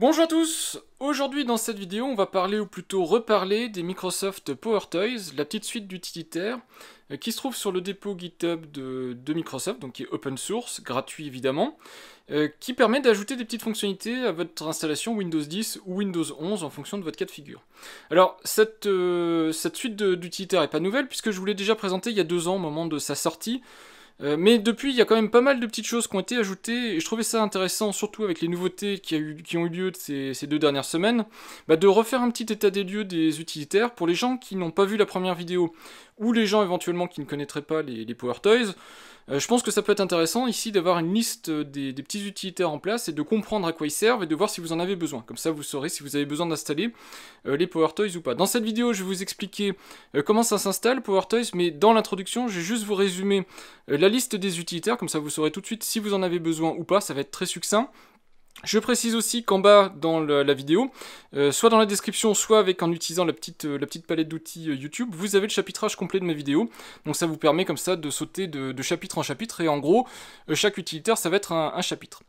Bonjour à tous Aujourd'hui dans cette vidéo on va parler ou plutôt reparler des Microsoft Power Toys, la petite suite d'utilitaires euh, qui se trouve sur le dépôt GitHub de, Microsoft, donc qui est open source, gratuit évidemment, euh, qui permet d'ajouter des petites fonctionnalités à votre installation Windows 10 ou Windows 11 en fonction de votre cas de figure. Alors cette, euh, suite d'utilitaires n'est pas nouvelle puisque je vous l'ai déjà présenté il y a deux ans au moment de sa sortie, euh, mais depuis, il y a quand même pas mal de petites choses qui ont été ajoutées, et je trouvais ça intéressant, surtout avec les nouveautés qui, ont eu lieu ces, ces deux dernières semaines, bah, de refaire un petit état des lieux des utilitaires pour les gens qui n'ont pas vu la première vidéo ou les gens éventuellement qui ne connaîtraient pas les, Power Toys, euh, je pense que ça peut être intéressant ici d'avoir une liste des, petits utilitaires en place et de comprendre à quoi ils servent et de voir si vous en avez besoin. Comme ça, vous saurez si vous avez besoin d'installer euh, les Power Toys ou pas. Dans cette vidéo, je vais vous expliquer euh, comment ça s'installe, Power Toys, mais dans l'introduction, je vais juste vous résumer la liste des utilitaires, comme ça vous saurez tout de suite si vous en avez besoin ou pas, ça va être très succinct. Je précise aussi qu'en bas dans la vidéo, euh, soit dans la description, soit avec en utilisant la petite, euh, la petite palette d'outils euh, YouTube, vous avez le chapitrage complet de ma vidéo. Donc ça vous permet comme ça de sauter de, chapitre en chapitre et en gros, chaque utilitaire ça va être un, un, chapitre.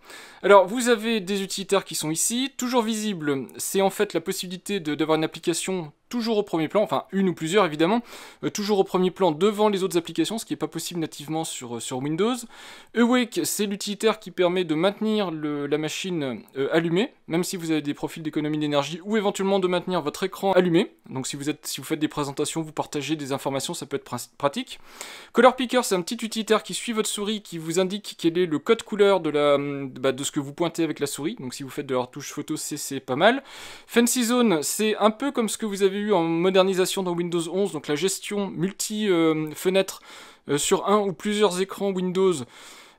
Alors vous avez des utilitaires qui sont ici, toujours visibles. c'est en fait la possibilité d'avoir une application toujours au premier plan, enfin une ou plusieurs évidemment, euh, toujours au premier plan devant les autres applications, ce qui n'est pas possible nativement sur, euh, sur Windows. Awake, c'est l'utilitaire qui permet de maintenir la machine euh, allumée, même si vous avez des profils d'économie d'énergie, ou éventuellement de maintenir votre écran allumé. Donc si vous, êtes, si vous faites des présentations, vous partagez des informations, ça peut être pratique. Color Picker, c'est un petit utilitaire qui suit votre souris, qui vous indique quel est le code couleur de, mm, bah, de ce que vous pointez avec la souris. Donc si vous faites de la retouche photo, c'est pas mal. Fancy Zone, c'est un peu comme ce que vous avez en modernisation dans Windows 11, donc la gestion multi-fenêtre euh, euh, sur un ou plusieurs écrans Windows,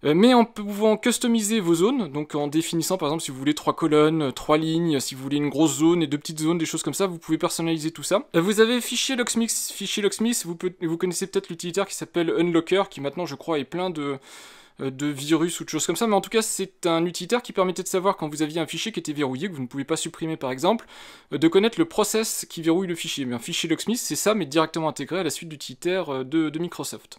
euh, mais en pouvant customiser vos zones, donc en définissant par exemple si vous voulez trois colonnes, trois lignes, si vous voulez une grosse zone et deux petites zones, des choses comme ça, vous pouvez personnaliser tout ça. Vous avez fichier Locksmith, fichier Locksmith, vous, vous connaissez peut-être l'utilitaire qui s'appelle Unlocker, qui maintenant je crois est plein de euh, de virus ou de choses comme ça, mais en tout cas c'est un utilitaire qui permettait de savoir quand vous aviez un fichier qui était verrouillé, que vous ne pouvez pas supprimer par exemple, euh, de connaître le process qui verrouille le fichier. Mais un fichier Locksmith c'est ça, mais directement intégré à la suite d'utilitaires euh, de Microsoft.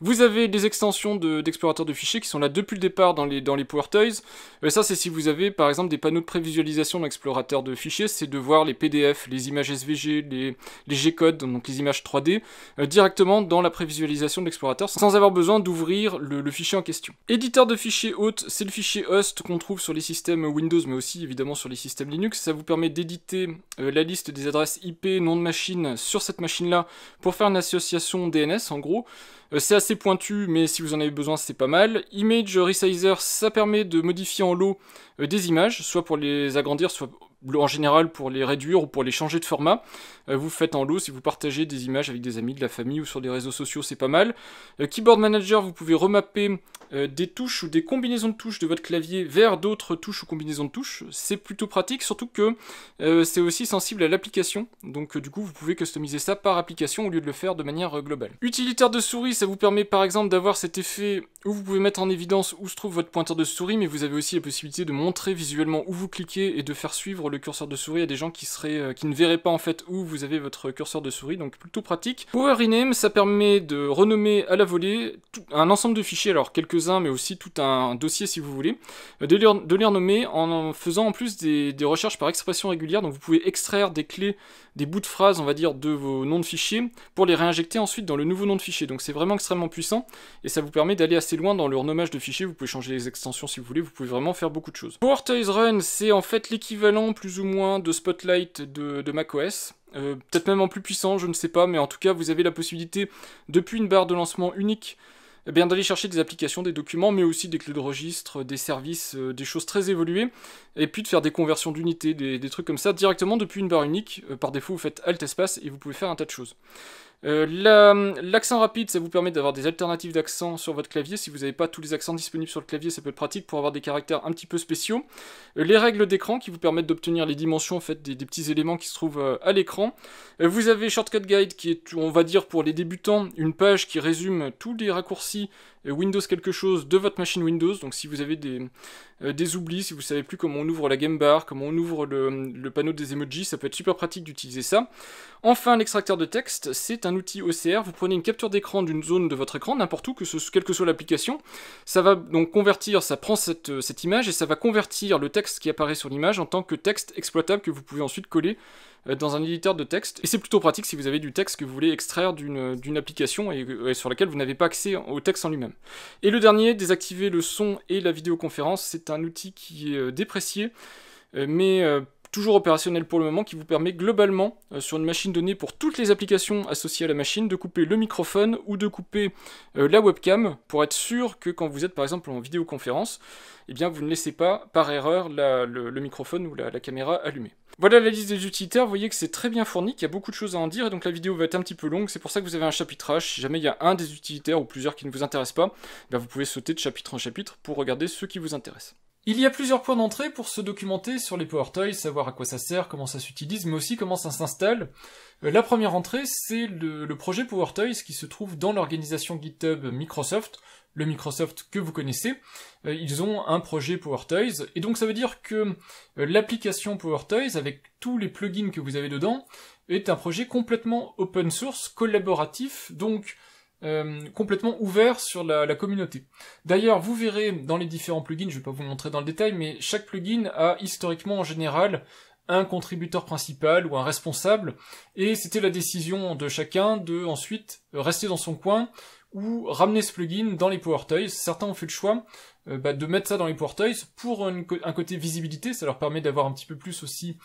Vous avez des extensions d'explorateurs de, fichiers qui sont là depuis le départ dans les, dans les PowerToys. Euh, ça, c'est si vous avez par exemple des panneaux de prévisualisation d'explorateurs de fichiers, c'est de voir les PDF, les images SVG, les, G-codes, donc les images 3D, euh, directement dans la prévisualisation de l'explorateur sans avoir besoin d'ouvrir le, fichier en question. Éditeur de fichiers hôte, c'est le fichier host qu'on trouve sur les systèmes Windows, mais aussi évidemment sur les systèmes Linux. Ça vous permet d'éditer euh, la liste des adresses IP, nom de machine sur cette machine-là pour faire une association DNS en gros. Euh, c'est assez pointu, mais si vous en avez besoin, c'est pas mal. Image Resizer, ça permet de modifier en lot euh, des images, soit pour les agrandir, soit en général pour les réduire ou pour les changer de format. Euh, vous faites en lot si vous partagez des images avec des amis, de la famille ou sur des réseaux sociaux, c'est pas mal. Euh, keyboard Manager, vous pouvez remapper euh, des touches ou des combinaisons de touches de votre clavier vers d'autres touches ou combinaisons de touches. C'est plutôt pratique, surtout que c'est aussi sensible à l'application. Donc du coup, vous pouvez customiser ça par application au lieu de le faire de manière globale. Utilitaire de souris, ça vous permet par exemple d'avoir cet effet où vous pouvez mettre en évidence où se trouve votre pointeur de souris, mais vous avez aussi la possibilité de montrer visuellement où vous cliquez et de faire suivre le curseur de souris à des gens qui seraient euh, qui ne verraient pas en fait où vous avez votre curseur de souris, donc plutôt pratique. Power Rename, ça permet de renommer à la volée un ensemble de fichiers, alors quelques-uns, mais aussi tout un, dossier si vous voulez, euh, de, les, renommer en, faisant en plus des, des, recherches par expression régulière, donc vous pouvez extraire des clés, des bouts de phrases, on va dire, de vos noms de fichiers, pour les réinjecter ensuite dans le nouveau nom de fichier, donc c'est vraiment extrêmement puissant, et ça vous permet d'aller assez loin dans le renommage de fichiers, vous pouvez changer les extensions si vous voulez, vous pouvez vraiment faire beaucoup de choses. Power Toys Run, c'est en fait l'équivalent plus ou moins de Spotlight de, Mac macOS. Euh, peut-être même en plus puissant, je ne sais pas, mais en tout cas, vous avez la possibilité, depuis une barre de lancement unique, eh bien d'aller chercher des applications, des documents, mais aussi des clés de registre, des services, euh, des choses très évoluées, et puis de faire des conversions d'unités, des, trucs comme ça, directement depuis une barre unique. Euh, par défaut, vous faites Alt Espace et vous pouvez faire un tas de choses. Euh, l'accent rapide, ça vous permet d'avoir des alternatives d'accent sur votre clavier. Si vous n'avez pas tous les accents disponibles sur le clavier, ça peut être pratique pour avoir des caractères un petit peu spéciaux. Euh, les règles d'écran qui vous permettent d'obtenir les dimensions en fait, des, petits éléments qui se trouvent euh, à l'écran. vous avez Shortcut Guide qui est, on va dire, pour les débutants, une page qui résume tous les raccourcis euh, Windows quelque chose de votre machine Windows. Donc si vous avez des, euh, des oublis, si vous savez plus comment on ouvre la game bar, comment on ouvre le, panneau des emojis, ça peut être super pratique d'utiliser ça. Enfin, l'extracteur de texte, c'est un outil OCR. Vous prenez une capture d'écran d'une zone de votre écran, n'importe où, que quelle que soit l'application. Ça va donc convertir, ça prend cette, euh, cette image et ça va convertir le texte qui apparaît sur l'image en tant que texte exploitable que vous pouvez ensuite coller euh, dans un éditeur de texte. Et c'est plutôt pratique si vous avez du texte que vous voulez extraire d'une euh, application euh, et, sur laquelle vous n'avez pas accès au texte en lui-même. Et le dernier, désactiver le son et la vidéoconférence, c'est un outil qui est déprécié, mais toujours opérationnel pour le moment, qui vous permet globalement, sur une machine donnée pour toutes les applications associées à la machine, de couper le microphone ou de couper la webcam pour être sûr que quand vous êtes par exemple en vidéoconférence, eh bien, vous ne laissez pas par erreur le, microphone ou la, la caméra allumée. Voilà la liste des utilitaires, vous voyez que c'est très bien fourni, qu'il y a beaucoup de choses à en dire, et donc la vidéo va être un petit peu longue, c'est pour ça que vous avez un chapitrage, si jamais il y a un des utilitaires ou plusieurs qui ne vous intéressent pas, eh vous pouvez sauter de chapitre en chapitre pour regarder ceux qui vous intéressent. Il y a plusieurs points d'entrée pour se documenter sur les PowerToys, savoir à quoi ça sert, comment ça s'utilise, mais aussi comment ça s'installe. Euh, la première entrée, c'est le, le, projet PowerToys qui se trouve dans l'organisation GitHub Microsoft le Microsoft que vous connaissez, euh, ils ont un projet Power Et donc ça veut dire que euh, l'application Power Toys, avec tous les plugins que vous avez dedans, est un projet complètement open source, collaboratif, donc euh, complètement ouvert sur la, la communauté. D'ailleurs, vous verrez dans les différents plugins, je ne vais pas vous montrer dans le détail, mais chaque plugin a historiquement en général un contributeur principal ou un responsable, et c'était la décision de chacun de ensuite rester dans son coin ou ramener ce plugin dans les Power Toys. Certains ont fait le choix euh, bah, de mettre ça dans les Power Toys pour un côté visibilité, ça leur permet d'avoir un petit peu plus aussi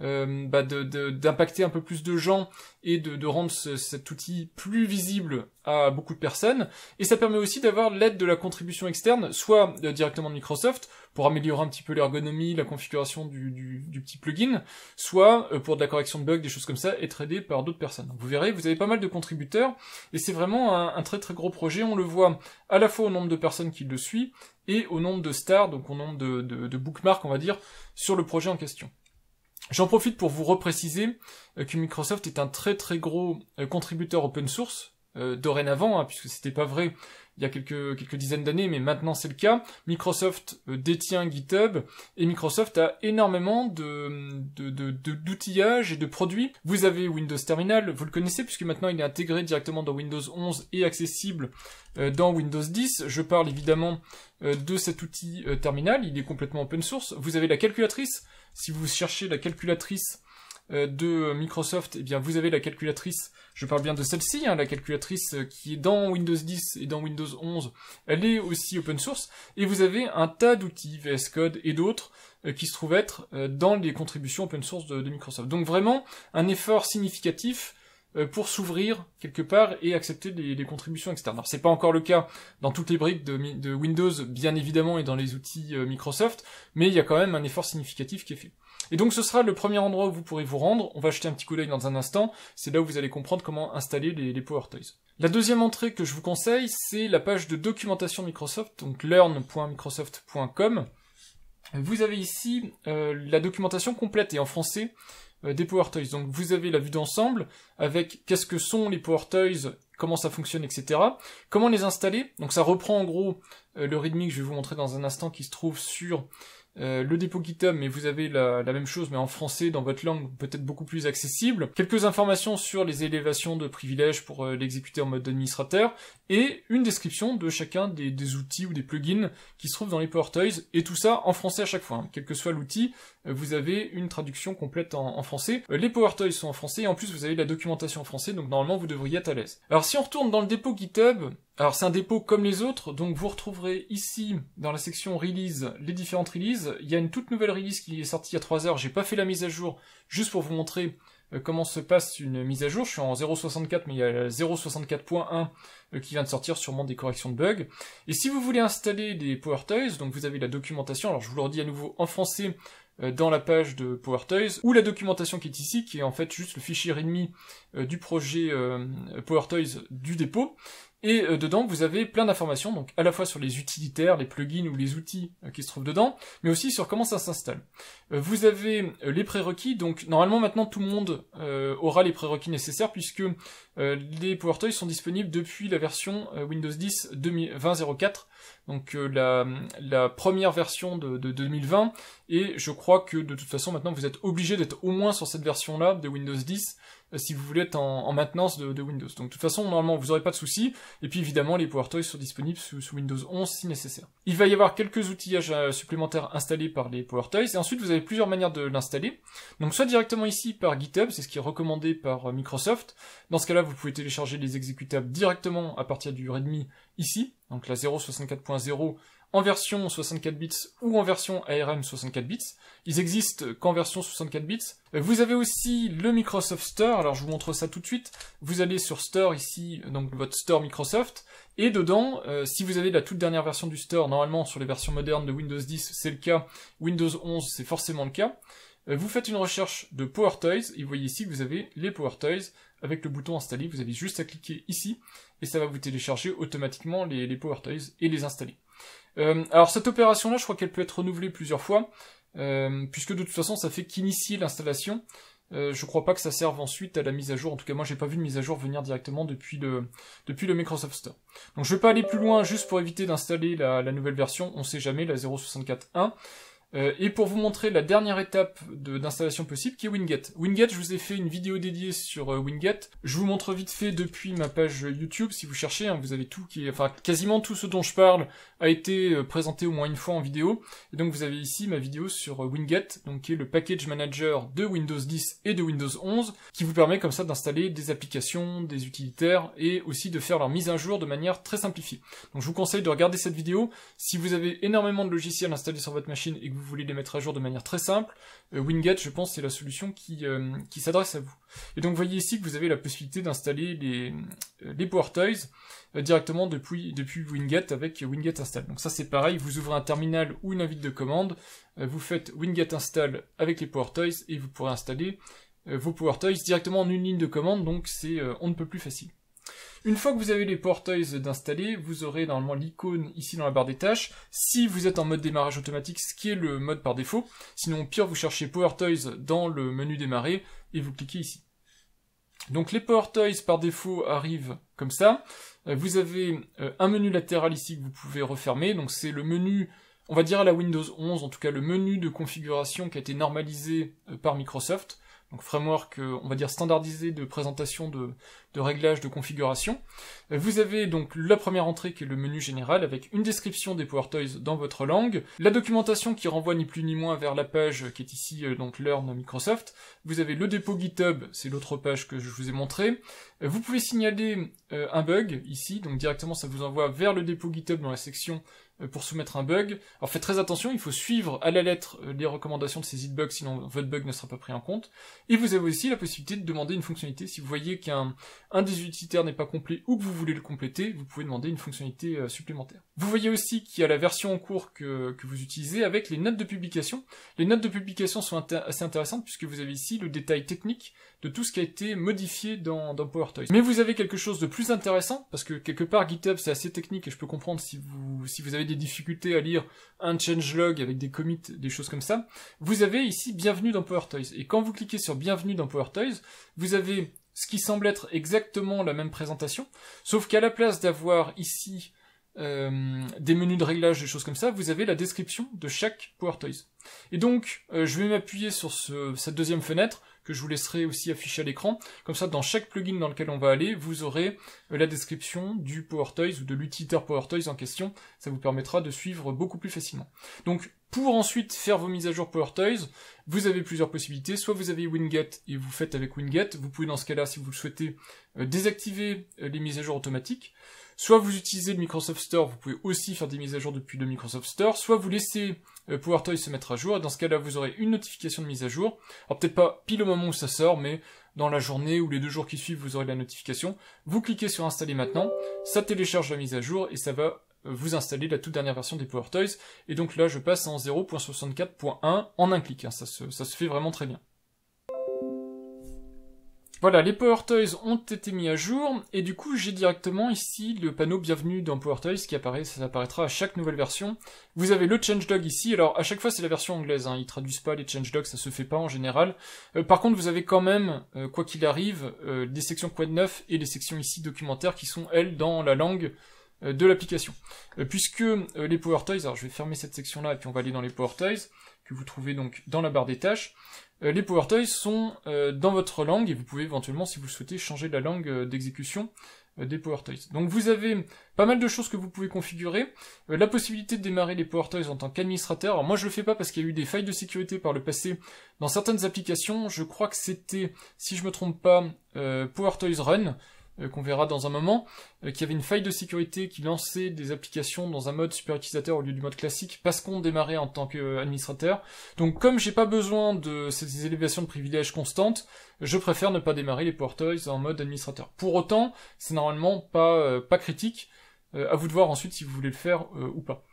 euh, bah d'impacter un peu plus de gens et de, rendre cet outil plus visible à beaucoup de personnes. Et ça permet aussi d'avoir l'aide de la contribution externe, soit euh, directement de Microsoft, pour améliorer un petit peu l'ergonomie, la configuration du, petit plugin, soit euh, pour de la correction de bugs, des choses comme ça, être aidé par d'autres personnes. vous verrez, vous avez pas mal de contributeurs, et c'est vraiment un, très très gros projet, on le voit à la fois au nombre de personnes qui le suivent, et au nombre de stars, donc au nombre de, de, de bookmarks, on va dire, sur le projet en question. J'en profite pour vous repréciser euh, que Microsoft est un très très gros euh, contributeur open source, euh, dorénavant, puisque hein, puisque c'était pas vrai il y a quelques, quelques dizaines d'années, mais maintenant c'est le cas. Microsoft euh, détient GitHub et Microsoft a énormément de, de, et de produits. Vous avez Windows Terminal, vous le connaissez puisque maintenant il est intégré directement dans Windows 11 et accessible euh, dans Windows 10. Je parle évidemment euh, de cet outil terminal, il est complètement open source. Vous avez la calculatrice, si vous cherchez la calculatrice euh, de Microsoft, eh bien vous avez la calculatrice, je parle bien de celle-ci, hein, la calculatrice euh, qui est dans Windows 10 et dans Windows 11, elle est aussi open source, et vous avez un tas d'outils, VS Code et d'autres, euh, qui se trouvent être dans les contributions open source de Microsoft. Donc vraiment un effort significatif euh, pour s'ouvrir quelque part et accepter des, contributions externes. Alors n'est pas encore le cas dans toutes les briques de, Windows, bien évidemment, et dans les outils euh, Microsoft, mais il y a quand même un effort significatif qui est fait. Et donc ce sera le premier endroit où vous pourrez vous rendre. On va jeter un petit coup d'œil dans un instant. C'est là où vous allez comprendre comment installer les, Power Toys. La deuxième entrée que je vous conseille, c'est la page de documentation Microsoft, donc learn.microsoft.com. Vous avez ici euh, la documentation complète et en français euh, des Power Toys. Donc vous avez la vue d'ensemble avec qu'est-ce que sont les Power Toys, comment ça fonctionne, etc. Comment les installer. Donc ça reprend en gros euh, le README que je vais vous montrer dans un instant qui se trouve sur euh, le dépôt GitHub, mais vous avez la, même chose, mais en français, dans votre langue, peut-être beaucoup plus accessible. Quelques informations sur les élévations de privilèges pour l'exécuter en mode administrateur, et une description de chacun des, outils ou des plugins qui se trouvent dans les Power Toys, et tout ça en français à chaque fois, hein, quel que soit l'outil, vous avez une traduction complète en, français. Euh, les Power Toys sont en français, et en plus vous avez la documentation en français, donc normalement vous devriez être à l'aise. Alors si on retourne dans le dépôt GitHub, alors c'est un dépôt comme les autres, donc vous retrouverez ici dans la section release les différentes releases. Il y a une toute nouvelle release qui est sortie il y a 3 heures, j'ai pas fait la mise à jour juste pour vous montrer euh, comment se passe une mise à jour. Je suis en 0.64, mais il y a 0.64.1 euh, qui vient de sortir, sûrement des corrections de bugs. Et si vous voulez installer des Power Toys, donc vous avez la documentation, alors je vous le redis à nouveau en français, euh, dans la page de PowerToys, ou la documentation qui est ici, qui est en fait juste le fichier readme euh, du projet euh, PowerToys du dépôt, et euh, dedans, vous avez plein d'informations, donc à la fois sur les utilitaires, les plugins ou les outils euh, qui se trouvent dedans, mais aussi sur comment ça s'installe. Euh, vous avez les prérequis, donc normalement maintenant tout le monde aura les prérequis nécessaires puisque les PowerToys sont disponibles depuis la version Windows 10 2004, donc la, première version de, de 2020, et je crois que de toute façon maintenant vous êtes obligé d'être au moins sur cette version-là de Windows 10 euh, si vous voulez être en, maintenance de, Windows. Donc de toute façon, normalement, vous n'aurez pas de soucis. Et puis évidemment, les Power Toys sont disponibles sous, Windows 11 si nécessaire. Il va y avoir quelques outillages euh, supplémentaires installés par les Power Toys. Et ensuite, vous avez plusieurs manières de l'installer. Donc soit directement ici par GitHub, c'est ce qui est recommandé par euh, Microsoft. Dans ce cas-là, vous pouvez télécharger les exécutables directement à partir du Redmi. ici. Donc la 0.64.0 en version 64 bits ou en version ARM 64 bits. Ils existent qu'en version 64 bits. Euh, vous avez aussi le Microsoft Store, alors je vous montre ça tout de suite. Vous allez sur Store ici, donc votre Store Microsoft, et dedans, euh, si vous avez la toute dernière version du Store, normalement sur les versions modernes de Windows 10, c'est le cas, Windows 11, c'est forcément le cas. Euh, vous faites une recherche de Power Toys, et vous voyez ici que vous avez les Power Toys, avec le bouton installé, vous avez juste à cliquer ici, et ça va vous télécharger automatiquement les Power Toys et les installer. Euh, alors cette opération-là, je crois qu'elle peut être renouvelée plusieurs fois, euh, puisque de toute façon, ça fait qu'initier l'installation. Euh, je crois pas que ça serve ensuite à la mise à jour. En tout cas, moi, j'ai pas vu de mise à jour venir directement depuis le, depuis le Microsoft Store. Donc, je vais pas aller plus loin juste pour éviter d'installer la, nouvelle version. On sait jamais, la 0.64.1. Euh, et pour vous montrer la dernière étape d'installation possible qui est Winget. Winget, je vous ai fait une vidéo dédiée sur euh, Winget. Je vous montre vite fait depuis ma page YouTube, si vous cherchez, hein, vous avez tout qui Enfin, quasiment tout ce dont je parle a été euh, présenté au moins une fois en vidéo. Et donc vous avez ici ma vidéo sur Winget, donc qui est le package manager de Windows 10 et de Windows 11, qui vous permet comme ça d'installer des applications, des utilitaires, et aussi de faire leur mise à jour de manière très simplifiée. Donc je vous conseille de regarder cette vidéo. Si vous avez énormément de logiciels installés sur votre machine et que vous voulez les mettre à jour de manière très simple, euh, Winget, je pense, c'est la solution euh, qui, s'adresse à vous. Et donc, voyez ici que vous avez la possibilité d'installer les, euh, les Power Toys directement depuis, depuis Winget avec Winget Install. Donc ça, c'est pareil, vous ouvrez un terminal ou une invite de commande, vous faites Winget Install avec les Power Toys et vous pourrez installer vos Power Toys directement en une ligne de commande, donc c'est on ne peut plus facile. Une fois que vous avez les portails d'installer, vous aurez normalement l'icône ici dans la barre des tâches. Si vous êtes en mode démarrage automatique, ce qui est le mode par défaut, sinon pire, vous cherchez PowerToys dans le menu démarrer et vous cliquez ici. Donc les PowerToys par défaut arrivent comme ça. Euh, vous avez euh, un menu latéral ici que vous pouvez refermer. Donc c'est le menu, on va dire à la Windows 11, en tout cas le menu de configuration qui a été normalisé euh, par Microsoft donc framework, euh, on va dire standardisé de présentation de, de réglages de configuration. Euh, vous avez donc la première entrée qui est le menu général avec une description des Power Toys dans votre langue, la documentation qui renvoie ni plus ni moins vers la page qui est ici euh, donc Learn Microsoft. Vous avez le dépôt GitHub, c'est l'autre page que je vous ai montré. Vous pouvez signaler un bug ici, donc directement ça vous envoie vers le dépôt GitHub dans la section pour soumettre un bug. Alors faites très attention, il faut suivre à la lettre euh, les recommandations de ces hitbugs, sinon votre bug ne sera pas pris en compte. Et vous avez aussi la possibilité de demander une fonctionnalité. Si vous voyez qu'un un des utilitaires n'est pas complet ou que vous voulez le compléter, vous pouvez demander une fonctionnalité euh, supplémentaire. Vous voyez aussi qu'il y a la version en cours que, que, vous utilisez avec les notes de publication. Les notes de publication sont assez intéressantes puisque vous avez ici le détail technique de tout ce qui a été modifié dans, dans PowerToys. Mais vous avez quelque chose de plus intéressant, parce que quelque part GitHub c'est assez technique et je peux comprendre si vous, si vous avez des difficultés à lire un changelog avec des commits, des choses comme ça, vous avez ici Bienvenue dans PowerToys. Et quand vous cliquez sur Bienvenue dans PowerToys, vous avez ce qui semble être exactement la même présentation, sauf qu'à la place d'avoir ici euh, des menus de réglage, des choses comme ça, vous avez la description de chaque PowerToys. Et donc, euh, je vais m'appuyer sur cette deuxième fenêtre, que je vous laisserai aussi afficher à l'écran. Comme ça, dans chaque plugin dans lequel on va aller, vous aurez euh, la description du PowerToys ou de Power PowerToys en question. Ça vous permettra de suivre beaucoup plus facilement. Donc, pour ensuite faire vos mises à jour PowerToys, vous avez plusieurs possibilités. Soit vous avez Winget et vous faites avec Winget. Vous pouvez dans ce cas-là, si vous le souhaitez, euh, désactiver euh, les mises à jour automatiques. Soit vous utilisez le Microsoft Store, vous pouvez aussi faire des mises à jour depuis le Microsoft Store, soit vous laissez euh, PowerToys se mettre à jour, et dans ce cas-là, vous aurez une notification de mise à jour. Alors peut-être pas pile au moment où ça sort, mais dans la journée ou les deux jours qui suivent, vous aurez la notification. Vous cliquez sur installer maintenant, ça télécharge la mise à jour et ça va euh, vous installer la toute dernière version des PowerToys. Et donc là, je passe en 0.64.1 en un clic. Hein. Ça ça se fait vraiment très bien. Voilà, les Power Toys ont été mis à jour, et du coup j'ai directement ici le panneau bienvenue dans Power Toys qui apparaît, ça apparaîtra à chaque nouvelle version. Vous avez le changelog ici, alors à chaque fois c'est la version anglaise, hein, ils traduisent pas les changelogs, ça se fait pas en général. Euh, par contre vous avez quand même, euh, quoi qu'il arrive, euh, des sections Quad 9 et des sections ici documentaires qui sont elles dans la langue euh, de l'application. Euh, puisque euh, les Power alors je vais fermer cette section-là et puis on va aller dans les Power que vous trouvez donc dans la barre des tâches. Les Power Toys sont dans votre langue et vous pouvez éventuellement, si vous souhaitez, changer la langue d'exécution des Power Donc vous avez pas mal de choses que vous pouvez configurer. la possibilité de démarrer les Power en tant qu'administrateur. Alors moi je le fais pas parce qu'il y a eu des failles de sécurité par le passé dans certaines applications. Je crois que c'était, si je me trompe pas, euh, Power Run euh, qu'on verra dans un moment, euh, qui avait une faille de sécurité qui lançait des applications dans un mode super utilisateur au lieu du mode classique parce qu'on démarrait en tant qu'administrateur. Donc comme j'ai pas besoin de ces élévations de privilèges constantes, je préfère ne pas démarrer les portails en mode administrateur. Pour autant, c'est normalement pas, euh, pas critique, euh, à vous de voir ensuite si vous voulez le faire euh, ou pas.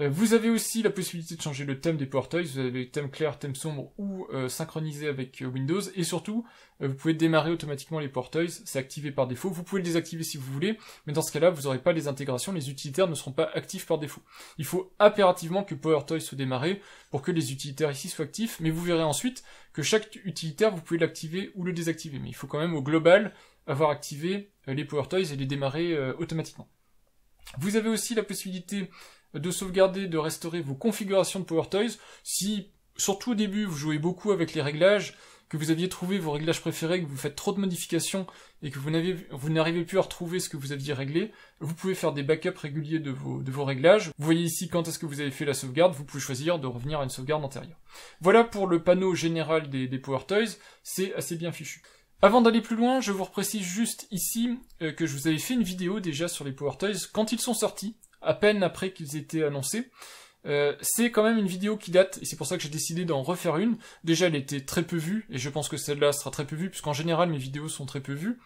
Euh, vous avez aussi la possibilité de changer le thème des Toys. vous avez thème clair, thème sombre ou synchronisé avec Windows, et surtout, vous pouvez démarrer automatiquement les Toys. c'est activé par défaut, vous pouvez le désactiver si vous voulez, mais dans ce cas-là, vous n'aurez pas les intégrations, les utilitaires ne seront pas actifs par défaut. Il faut impérativement que Power Toys soit démarré pour que les utilitaires ici soient actifs, mais vous verrez ensuite que chaque utilitaire, vous pouvez l'activer ou le désactiver, mais il faut quand même au global avoir activé les Power Toys et les démarrer automatiquement. Vous avez aussi la possibilité de sauvegarder, de restaurer vos configurations de Power Toys. Si, surtout au début, vous jouez beaucoup avec les réglages, que vous aviez trouvé vos réglages préférés, que vous faites trop de modifications et que vous n'arrivez plus à retrouver ce que vous aviez réglé, vous pouvez faire des backups réguliers de vos, réglages. Vous voyez ici quand est-ce que vous avez fait la sauvegarde, vous pouvez choisir de revenir à une sauvegarde antérieure. Voilà pour le panneau général des Power Toys, c'est assez bien fichu. Avant d'aller plus loin, je vous reprécise juste ici euh, que je vous avais fait une vidéo déjà sur les Power Toys quand ils sont sortis, à peine après qu'ils étaient annoncés. Euh, c'est quand même une vidéo qui date, et c'est pour ça que j'ai décidé d'en refaire une. Déjà, elle était très peu vue, et je pense que celle-là sera très peu vue, puisqu'en général, mes vidéos sont très peu vues.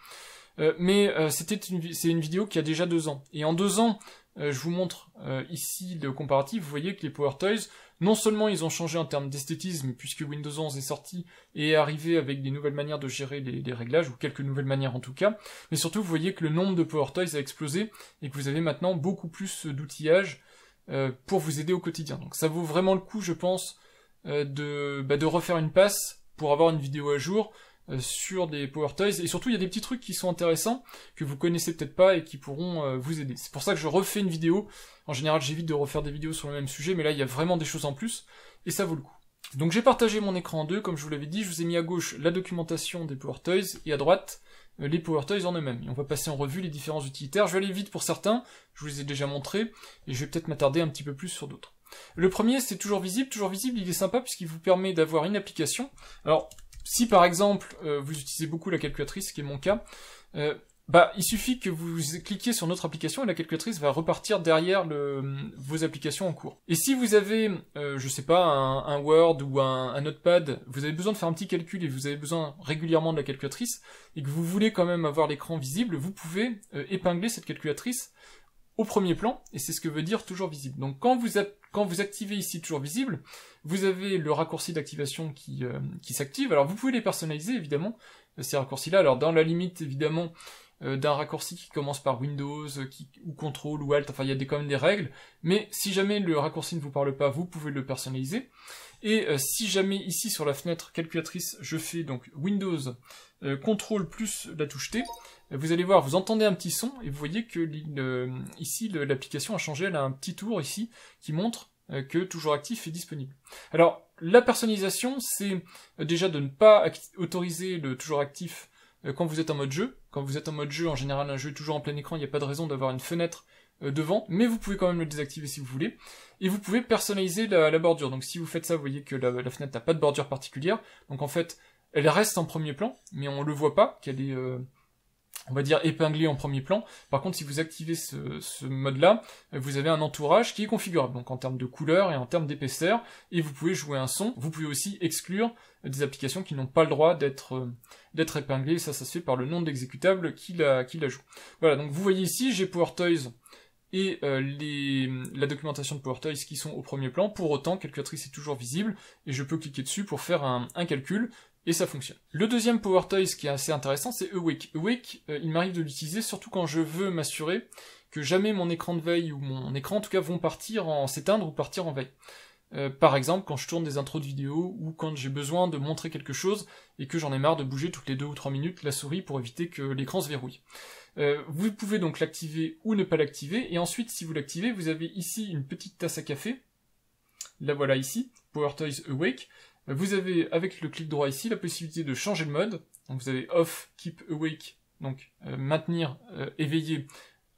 Euh, mais c'était c'est une vidéo qui a déjà deux ans. Et en deux ans, je vous montre ici le comparatif, vous voyez que les Power Toys non seulement ils ont changé en termes d'esthétisme, puisque Windows 11 est sorti et est arrivé avec des nouvelles manières de gérer les, réglages, ou quelques nouvelles manières en tout cas, mais surtout vous voyez que le nombre de Power Toys a explosé et que vous avez maintenant beaucoup plus d'outillages euh, pour vous aider au quotidien. Donc ça vaut vraiment le coup, je pense, euh, bah, de refaire une passe pour avoir une vidéo à jour, euh, sur des Power Toys. Et surtout, il y a des petits trucs qui sont intéressants, que vous connaissez peut-être pas et qui pourront euh, vous aider. C'est pour ça que je refais une vidéo. En général, j'évite de refaire des vidéos sur le même sujet, mais là, il y a vraiment des choses en plus, et ça vaut le coup. Donc j'ai partagé mon écran en deux, comme je vous l'avais dit, je vous ai mis à gauche la documentation des Power Toys, et à droite, euh, les Power Toys en eux-mêmes. on va passer en revue les différents utilitaires. Je vais aller vite pour certains, je vous les ai déjà montrés, et je vais peut-être m'attarder un petit peu plus sur d'autres. Le premier, c'est toujours visible. Toujours visible, il est sympa puisqu'il vous permet d'avoir une application. Alors, si par exemple euh, vous utilisez beaucoup la calculatrice, ce qui est mon cas, euh, bah, il suffit que vous cliquiez sur notre application et la calculatrice va repartir derrière le, vos applications en cours. Et si vous avez, je euh, je sais pas, un, Word ou un, Notepad, vous avez besoin de faire un petit calcul et vous avez besoin régulièrement de la calculatrice et que vous voulez quand même avoir l'écran visible, vous pouvez épingler cette calculatrice au premier plan, et c'est ce que veut dire toujours visible. Donc quand vous, quand vous activez ici toujours visible, vous avez le raccourci d'activation qui, euh, qui s'active. Alors vous pouvez les personnaliser évidemment, euh, ces raccourcis-là. Alors dans la limite évidemment euh, d'un raccourci qui commence par Windows qui, ou Control ou Alt, enfin il y a des, quand même des règles, mais si jamais le raccourci ne vous parle pas, vous pouvez le personnaliser. Et si jamais ici sur la fenêtre calculatrice, je fais donc Windows, contrôle plus la touche T, vous allez voir, vous entendez un petit son et vous voyez que euh, ici l'application a changé, elle a un petit tour ici qui montre euh, que toujours actif est disponible. Alors la personnalisation, c'est euh, déjà de ne pas autoriser le toujours actif quand vous êtes en mode jeu. Quand vous êtes en mode jeu, en général un jeu est toujours en plein écran, il n'y a pas de raison d'avoir une fenêtre devant, mais vous pouvez quand même le désactiver si vous voulez. Et vous pouvez personnaliser la, bordure. Donc si vous faites ça, vous voyez que la, fenêtre n'a pas de bordure particulière. Donc en fait, elle reste en premier plan, mais on ne le voit pas, qu'elle est, on va dire épinglé en premier plan. Par contre, si vous activez ce, mode-là, vous avez un entourage qui est configurable, donc en termes de couleur et en termes d'épaisseur, et vous pouvez jouer un son. Vous pouvez aussi exclure des applications qui n'ont pas le droit d'être euh, d'être épinglées. Ça, ça se fait par le nom d'exécutable qui la, qui la joue. Voilà, donc vous voyez ici, j'ai PowerToys et euh, les, la documentation de PowerToys qui sont au premier plan. Pour autant, calculatrice est toujours visible et je peux cliquer dessus pour faire un, un calcul. Et ça fonctionne. Le deuxième Power Toys qui est assez intéressant, c'est Awake. Awake, euh, il m'arrive de l'utiliser surtout quand je veux m'assurer que jamais mon écran de veille ou mon écran en tout cas vont partir en s'éteindre ou partir en veille. Euh, par exemple, quand je tourne des intros de vidéo ou quand j'ai besoin de montrer quelque chose et que j'en ai marre de bouger toutes les deux ou trois minutes la souris pour éviter que l'écran se verrouille. Euh, vous pouvez donc l'activer ou ne pas l'activer, et ensuite, si vous l'activez, vous avez ici une petite tasse à café. La voilà ici, Power Toys Awake. Vous avez, avec le clic droit ici, la possibilité de changer le mode. Donc vous avez off, keep awake, donc euh, maintenir euh, éveillé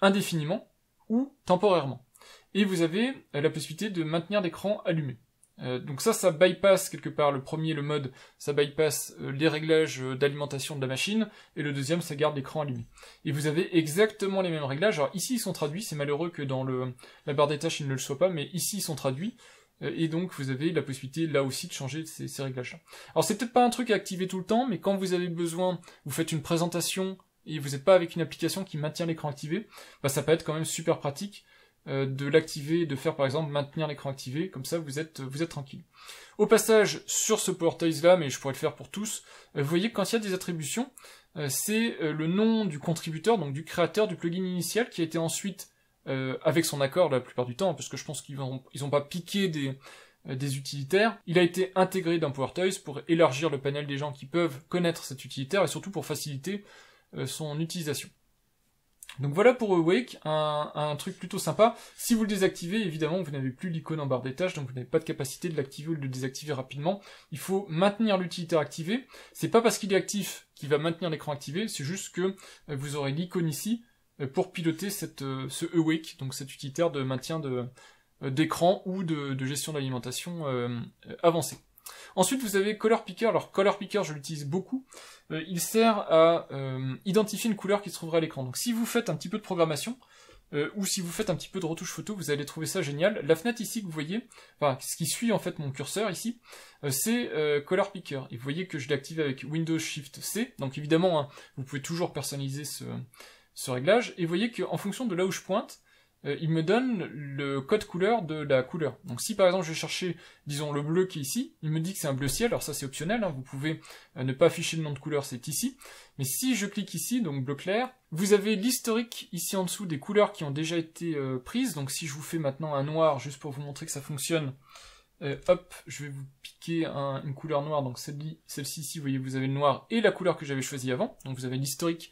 indéfiniment ou temporairement. Et vous avez euh, la possibilité de maintenir l'écran allumé. donc ça, ça bypass quelque part le premier, le mode, ça bypass les réglages d'alimentation de la machine, et le deuxième, ça garde l'écran allumé. Et vous avez exactement les mêmes réglages. Alors ici, ils sont traduits, c'est malheureux que dans la barre des tâches, ils ne le soient pas, mais ici, ils sont traduits. Euh, et donc vous avez la possibilité là aussi de changer ces, ces réglages-là. Alors c'est peut-être pas un truc à activer tout le temps, mais quand vous avez besoin, vous faites une présentation et vous n'êtes pas avec une application qui maintient l'écran activé, bah ça peut être quand même super pratique euh, de l'activer, de faire par exemple maintenir l'écran activé, comme ça vous êtes vous êtes tranquille. Au passage, sur ce portail là, mais je pourrais le faire pour tous, euh, vous voyez quand il y a des attributions, c'est le nom du contributeur, donc du créateur du plugin initial qui a été ensuite euh, avec son accord la plupart du temps, parce que je pense qu'ils n'ont ils ont pas piqué des, euh, des utilitaires. Il a été intégré dans PowerToys pour élargir le panel des gens qui peuvent connaître cet utilitaire et surtout pour faciliter euh, son utilisation. Donc voilà pour Awake, un, un, truc plutôt sympa. Si vous le désactivez, évidemment, vous n'avez plus l'icône en barre des tâches, donc vous n'avez pas de capacité de l'activer ou de le désactiver rapidement. Il faut maintenir l'utilitaire activé. C'est pas parce qu'il est actif qu'il va maintenir l'écran activé, c'est juste que vous aurez l'icône ici euh, pour piloter cette, euh, ce Awake, donc cet utilitaire de maintien euh, d'écran ou de, gestion d'alimentation avancée. Ensuite, vous avez Color Picker. Alors, Color Picker, je l'utilise beaucoup. il sert à identifier une couleur qui se trouverait à l'écran. Donc, si vous faites un petit peu de programmation, ou si vous faites un petit peu de retouche photo, vous allez trouver ça génial. La fenêtre ici que vous voyez, enfin, ce qui suit en fait mon curseur ici, c'est Color Picker. Et vous voyez que je l'active avec Windows Shift C. Donc, évidemment, hein, vous pouvez toujours personnaliser ce, ce réglage, et vous voyez qu'en fonction de là où je pointe, euh, il me donne le code couleur de la couleur. Donc si par exemple je vais chercher, disons, le bleu qui est ici, il me dit que c'est un bleu ciel, alors ça c'est optionnel, hein, vous pouvez euh, ne pas afficher le nom de couleur, c'est ici. Mais si je clique ici, donc bleu clair, vous avez l'historique ici en dessous des couleurs qui ont déjà été euh, prises. Donc si je vous fais maintenant un noir, juste pour vous montrer que ça fonctionne, hop, je vais vous piquer une couleur noire, donc celle-ci ici, vous voyez, vous avez le noir et la couleur que j'avais choisie avant, donc vous avez l'historique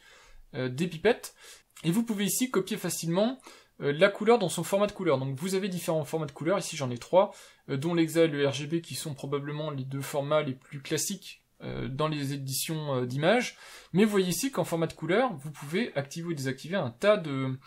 euh, des pipettes. Et vous pouvez ici copier facilement euh, la couleur dans son format de couleur. Donc vous avez différents formats de couleurs, ici j'en ai trois, euh, dont l'EXA et le RGB qui sont probablement les deux formats les plus classiques dans les éditions d'images. Mais vous voyez ici qu'en format de couleur, vous pouvez activer ou désactiver un tas de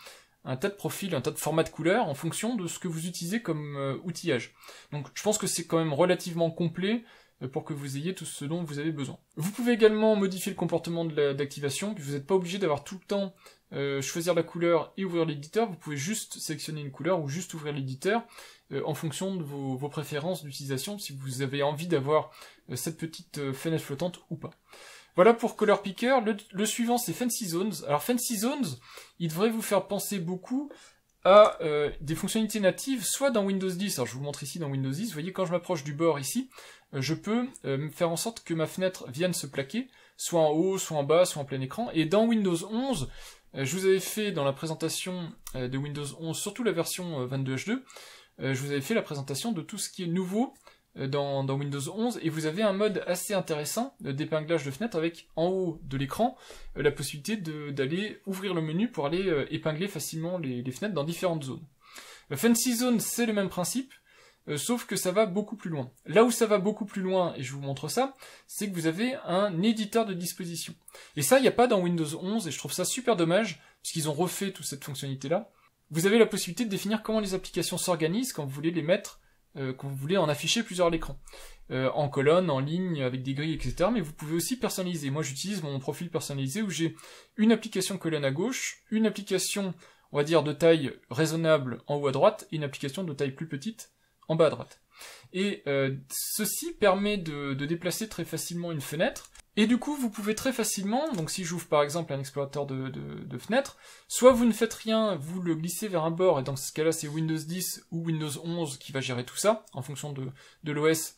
un tas de profils, un tas de formats de couleurs en fonction de ce que vous utilisez comme outillage. Donc je pense que c'est quand même relativement complet pour que vous ayez tout ce dont vous avez besoin. Vous pouvez également modifier le comportement d'activation, vous n'êtes pas obligé d'avoir tout le temps euh, choisir la couleur et ouvrir l'éditeur, vous pouvez juste sélectionner une couleur ou juste ouvrir l'éditeur euh, en fonction de vos, préférences d'utilisation, si vous avez envie d'avoir euh, cette petite fenêtre flottante ou pas. Voilà pour Color Picker. Le, le suivant, c'est Fancy Zones. Alors Fancy Zones, il devrait vous faire penser beaucoup à euh, des fonctionnalités natives, soit dans Windows 10, alors je vous montre ici dans Windows 10, vous voyez quand je m'approche du bord ici, euh, je peux euh, faire en sorte que ma fenêtre vienne se plaquer, soit en haut, soit en bas, soit en plein écran, et dans Windows 11, je vous avais fait dans la présentation de Windows 11, surtout la version 22H2, je vous avais fait la présentation de tout ce qui est nouveau euh, dans, Windows 11 et vous avez un mode assez intéressant euh, d'épinglage de fenêtres avec en haut de l'écran euh, la possibilité d'aller ouvrir le menu pour aller épingler facilement les, fenêtres dans différentes zones. Fancy Zone c'est le même principe sauf que ça va beaucoup plus loin. Là où ça va beaucoup plus loin et je vous montre ça, c'est que vous avez un éditeur de disposition. Et ça il n'y a pas dans Windows 11 et je trouve ça super dommage puisqu'ils ont refait toute cette fonctionnalité là. Vous avez la possibilité de définir comment les applications s'organisent quand vous voulez les mettre euh, Quand vous voulez en afficher plusieurs à l'écran. Euh, en colonne, en ligne, avec des grilles, etc. Mais vous pouvez aussi personnaliser. Moi, j'utilise mon profil personnalisé où j'ai une application colonne à gauche, une application, on va dire, de taille raisonnable en haut à droite, et une application de taille plus petite en bas à droite. Et euh, ceci permet de, déplacer très facilement une fenêtre et du coup, vous pouvez très facilement, donc si j'ouvre par exemple un explorateur de, de, fenêtres, soit vous ne faites rien, vous le glissez vers un bord, et dans ce cas-là c'est Windows 10 ou Windows 11 qui va gérer tout ça, en fonction de, l'OS,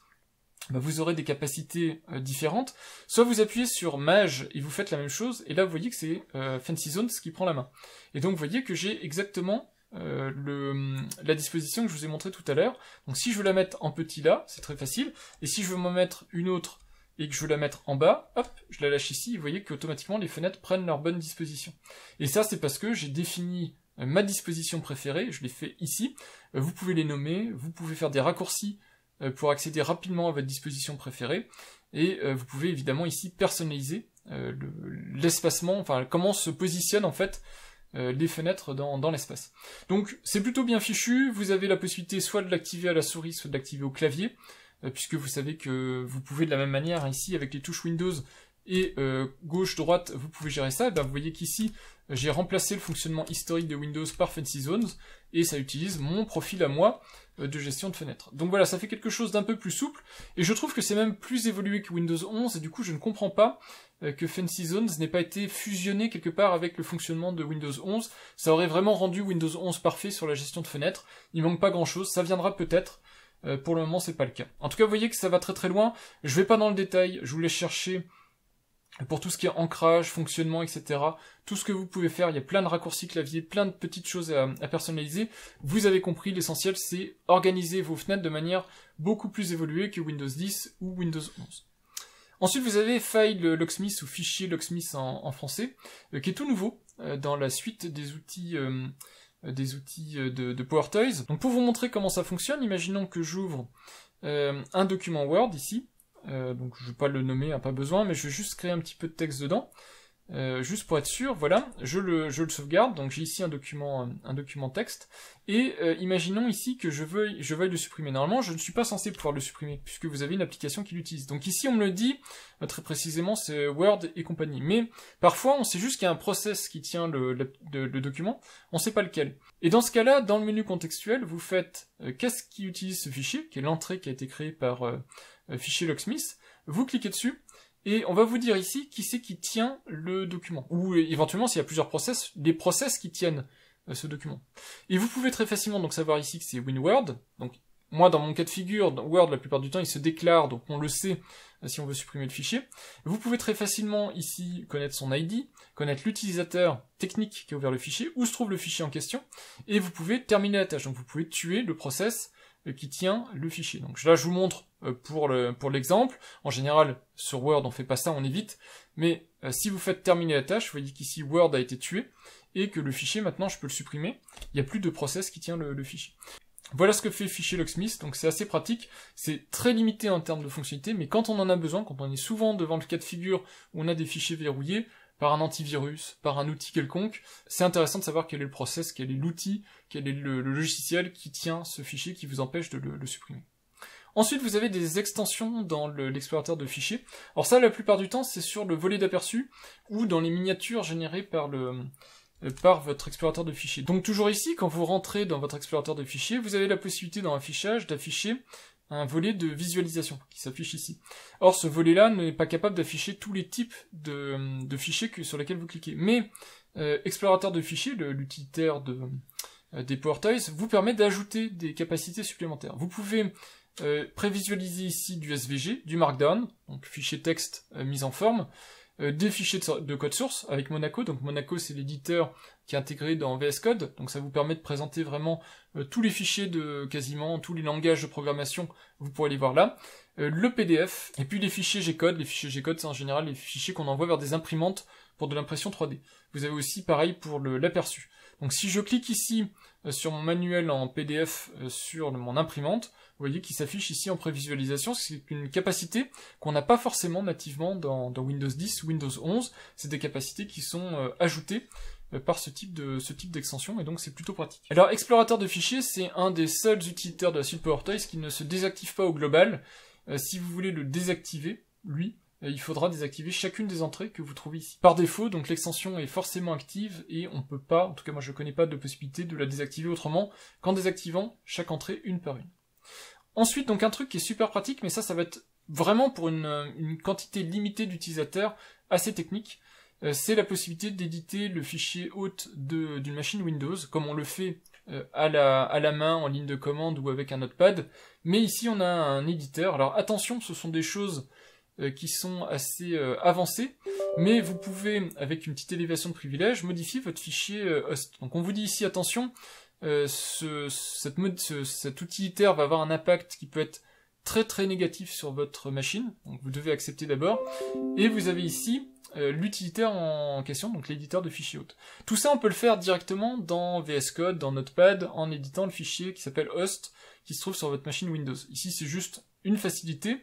bah, vous aurez des capacités euh, différentes. Soit vous appuyez sur Mage et vous faites la même chose, et là vous voyez que c'est euh, Fancy Zones qui prend la main. Et donc vous voyez que j'ai exactement euh, le, la disposition que je vous ai montrée tout à l'heure. Donc si je veux la mettre en petit là, c'est très facile, et si je veux m'en mettre une autre et que je veux la mettre en bas, hop, je la lâche ici, vous voyez qu'automatiquement les fenêtres prennent leur bonne disposition. Et ça, c'est parce que j'ai défini euh, ma disposition préférée, je l'ai fait ici. Euh, vous pouvez les nommer, vous pouvez faire des raccourcis euh, pour accéder rapidement à votre disposition préférée, et vous pouvez évidemment ici personnaliser l'espacement, enfin comment se positionnent en fait les fenêtres dans, dans l'espace. Donc c'est plutôt bien fichu, vous avez la possibilité soit de l'activer à la souris, soit de l'activer au clavier. Euh, puisque vous savez que vous pouvez de la même manière ici avec les touches Windows et euh, gauche-droite, vous pouvez gérer ça. Et eh bien, vous voyez qu'ici, j'ai remplacé le fonctionnement historique de Windows par Fancy Zones, et ça utilise mon profil à moi euh, de gestion de fenêtres. Donc voilà, ça fait quelque chose d'un peu plus souple, et je trouve que c'est même plus évolué que Windows 11, et du coup je ne comprends pas que Fancy Zones n'ait pas été fusionné quelque part avec le fonctionnement de Windows 11. Ça aurait vraiment rendu Windows 11 parfait sur la gestion de fenêtres, Il manque pas grand-chose, ça viendra peut-être, euh, pour le moment, c'est pas le cas. En tout cas, vous voyez que ça va très très loin. Je vais pas dans le détail. Je voulais chercher pour tout ce qui est ancrage, fonctionnement, etc. Tout ce que vous pouvez faire, il y a plein de raccourcis clavier, plein de petites choses à, personnaliser. Vous avez compris, l'essentiel c'est organiser vos fenêtres de manière beaucoup plus évoluée que Windows 10 ou Windows 11. Ensuite, vous avez File Locksmith ou Fichier Locksmith en, français, euh, qui est tout nouveau euh, dans la suite des outils des outils euh, de, de Power Toys. Donc pour vous montrer comment ça fonctionne, imaginons que j'ouvre euh, un document Word ici. Euh, donc je ne vais pas le nommer, a hein, pas besoin, mais je vais juste créer un petit peu de texte dedans. Euh, juste pour être sûr, voilà, je le, sauvegarde, donc j'ai ici un document, euh, un document texte, et euh, imaginons ici que je veuille, le supprimer. Normalement, je ne suis pas censé pouvoir le supprimer, puisque vous avez une application qui l'utilise. Donc ici, on me le dit, très précisément, c'est Word et compagnie. Mais parfois, on sait juste qu'il y a un process qui tient le, document, on ne sait pas lequel. Et dans ce cas-là, dans le menu contextuel, vous faites qu'est-ce qui utilise ce fichier, qui est l'entrée qui a été créée par fichier locksmith, vous cliquez dessus, et on va vous dire ici qui c'est qui tient le document. Ou euh, éventuellement, s'il y a plusieurs process, les process qui tiennent euh, ce document. Et vous pouvez très facilement donc savoir ici que c'est WinWord. Donc moi, dans mon cas de figure, Word, la plupart du temps, il se déclare, donc on le sait euh, si on veut supprimer le fichier. Vous pouvez très facilement ici connaître son ID, connaître l'utilisateur technique qui a ouvert le fichier, où se trouve le fichier en question, et vous pouvez terminer la tâche. Donc vous pouvez tuer le process qui tient le fichier. Donc là, je vous montre euh, pour le, pour l'exemple. En général, sur Word, on fait pas ça, on évite. Mais euh, si vous faites terminer la tâche, vous voyez qu'ici Word a été tué et que le fichier, maintenant, je peux le supprimer. Il n'y a plus de process qui tient le, fichier. Voilà ce que fait Fichier Locksmith, donc c'est assez pratique, c'est très limité en termes de fonctionnalités, mais quand on en a besoin, quand on est souvent devant le cas de figure où on a des fichiers verrouillés, par un antivirus, par un outil quelconque, c'est intéressant de savoir quel est le process, quel est l'outil, quel est le, logiciel qui tient ce fichier qui vous empêche de le supprimer. Ensuite, vous avez des extensions dans l'explorateur de fichiers. Alors ça, la plupart du temps, c'est sur le volet d'aperçu ou dans les miniatures générées par le euh, par votre explorateur de fichiers. Donc toujours ici, quand vous rentrez dans votre explorateur de fichiers, vous avez la possibilité dans l'affichage d'afficher un volet de visualisation qui s'affiche ici. Or, ce volet-là n'est pas capable d'afficher tous les types de, fichiers sur lesquels vous cliquez. Mais euh, explorateur de fichiers, l'utilitaire de, euh, des PowerToys, vous permet d'ajouter des capacités supplémentaires. Vous pouvez euh, prévisualiser ici du SVG, du Markdown, donc fichier texte euh, mis en forme, euh, des fichiers de, code source avec Monaco. Donc Monaco, c'est l'éditeur qui est intégré dans VS Code. Donc ça vous permet de présenter vraiment tous les fichiers de quasiment tous les langages de programmation. Vous pouvez les voir là. le PDF et puis les fichiers G-Code. Les fichiers G-Code, c'est en général les fichiers qu'on envoie vers des imprimantes pour de l'impression 3D. Vous avez aussi pareil pour l'aperçu. Donc si je clique ici euh, sur mon manuel en PDF euh, sur mon imprimante, vous voyez qu'il s'affiche ici en prévisualisation, c'est une capacité qu'on n'a pas forcément nativement dans, Windows 10 Windows 11, c'est des capacités qui sont euh, ajoutées par ce type de ce type d'extension et donc c'est plutôt pratique. Alors explorateur de fichiers, c'est un des seuls utilisateurs de la suite PowerToys qui ne se désactive pas au global. si vous voulez le désactiver, lui, euh, il faudra désactiver chacune des entrées que vous trouvez ici. Par défaut, donc l'extension est forcément active et on ne peut pas, en tout cas moi je connais pas de possibilité de la désactiver autrement qu'en désactivant chaque entrée une par une. Ensuite, donc un truc qui est super pratique, mais ça, ça va être vraiment pour une, euh, quantité limitée d'utilisateurs assez technique, euh, c'est la possibilité d'éditer le fichier hôte d'une machine Windows, comme on le fait à la main, en ligne de commande ou avec un notepad. Mais ici, on a un éditeur. Alors attention, ce sont des choses euh, qui sont assez euh, avancés, mais vous pouvez, avec une petite élévation de privilège, modifier votre fichier euh, host. Donc on vous dit ici, attention, cette cet utilitaire va avoir un impact qui peut être très très négatif sur votre machine, donc vous devez accepter d'abord, et vous avez ici l'utilitaire en question, donc l'éditeur de fichier host. Tout ça, on peut le faire directement dans VS Code, dans Notepad, en éditant le fichier qui s'appelle host, qui se trouve sur votre machine Windows. Ici, c'est juste une facilité,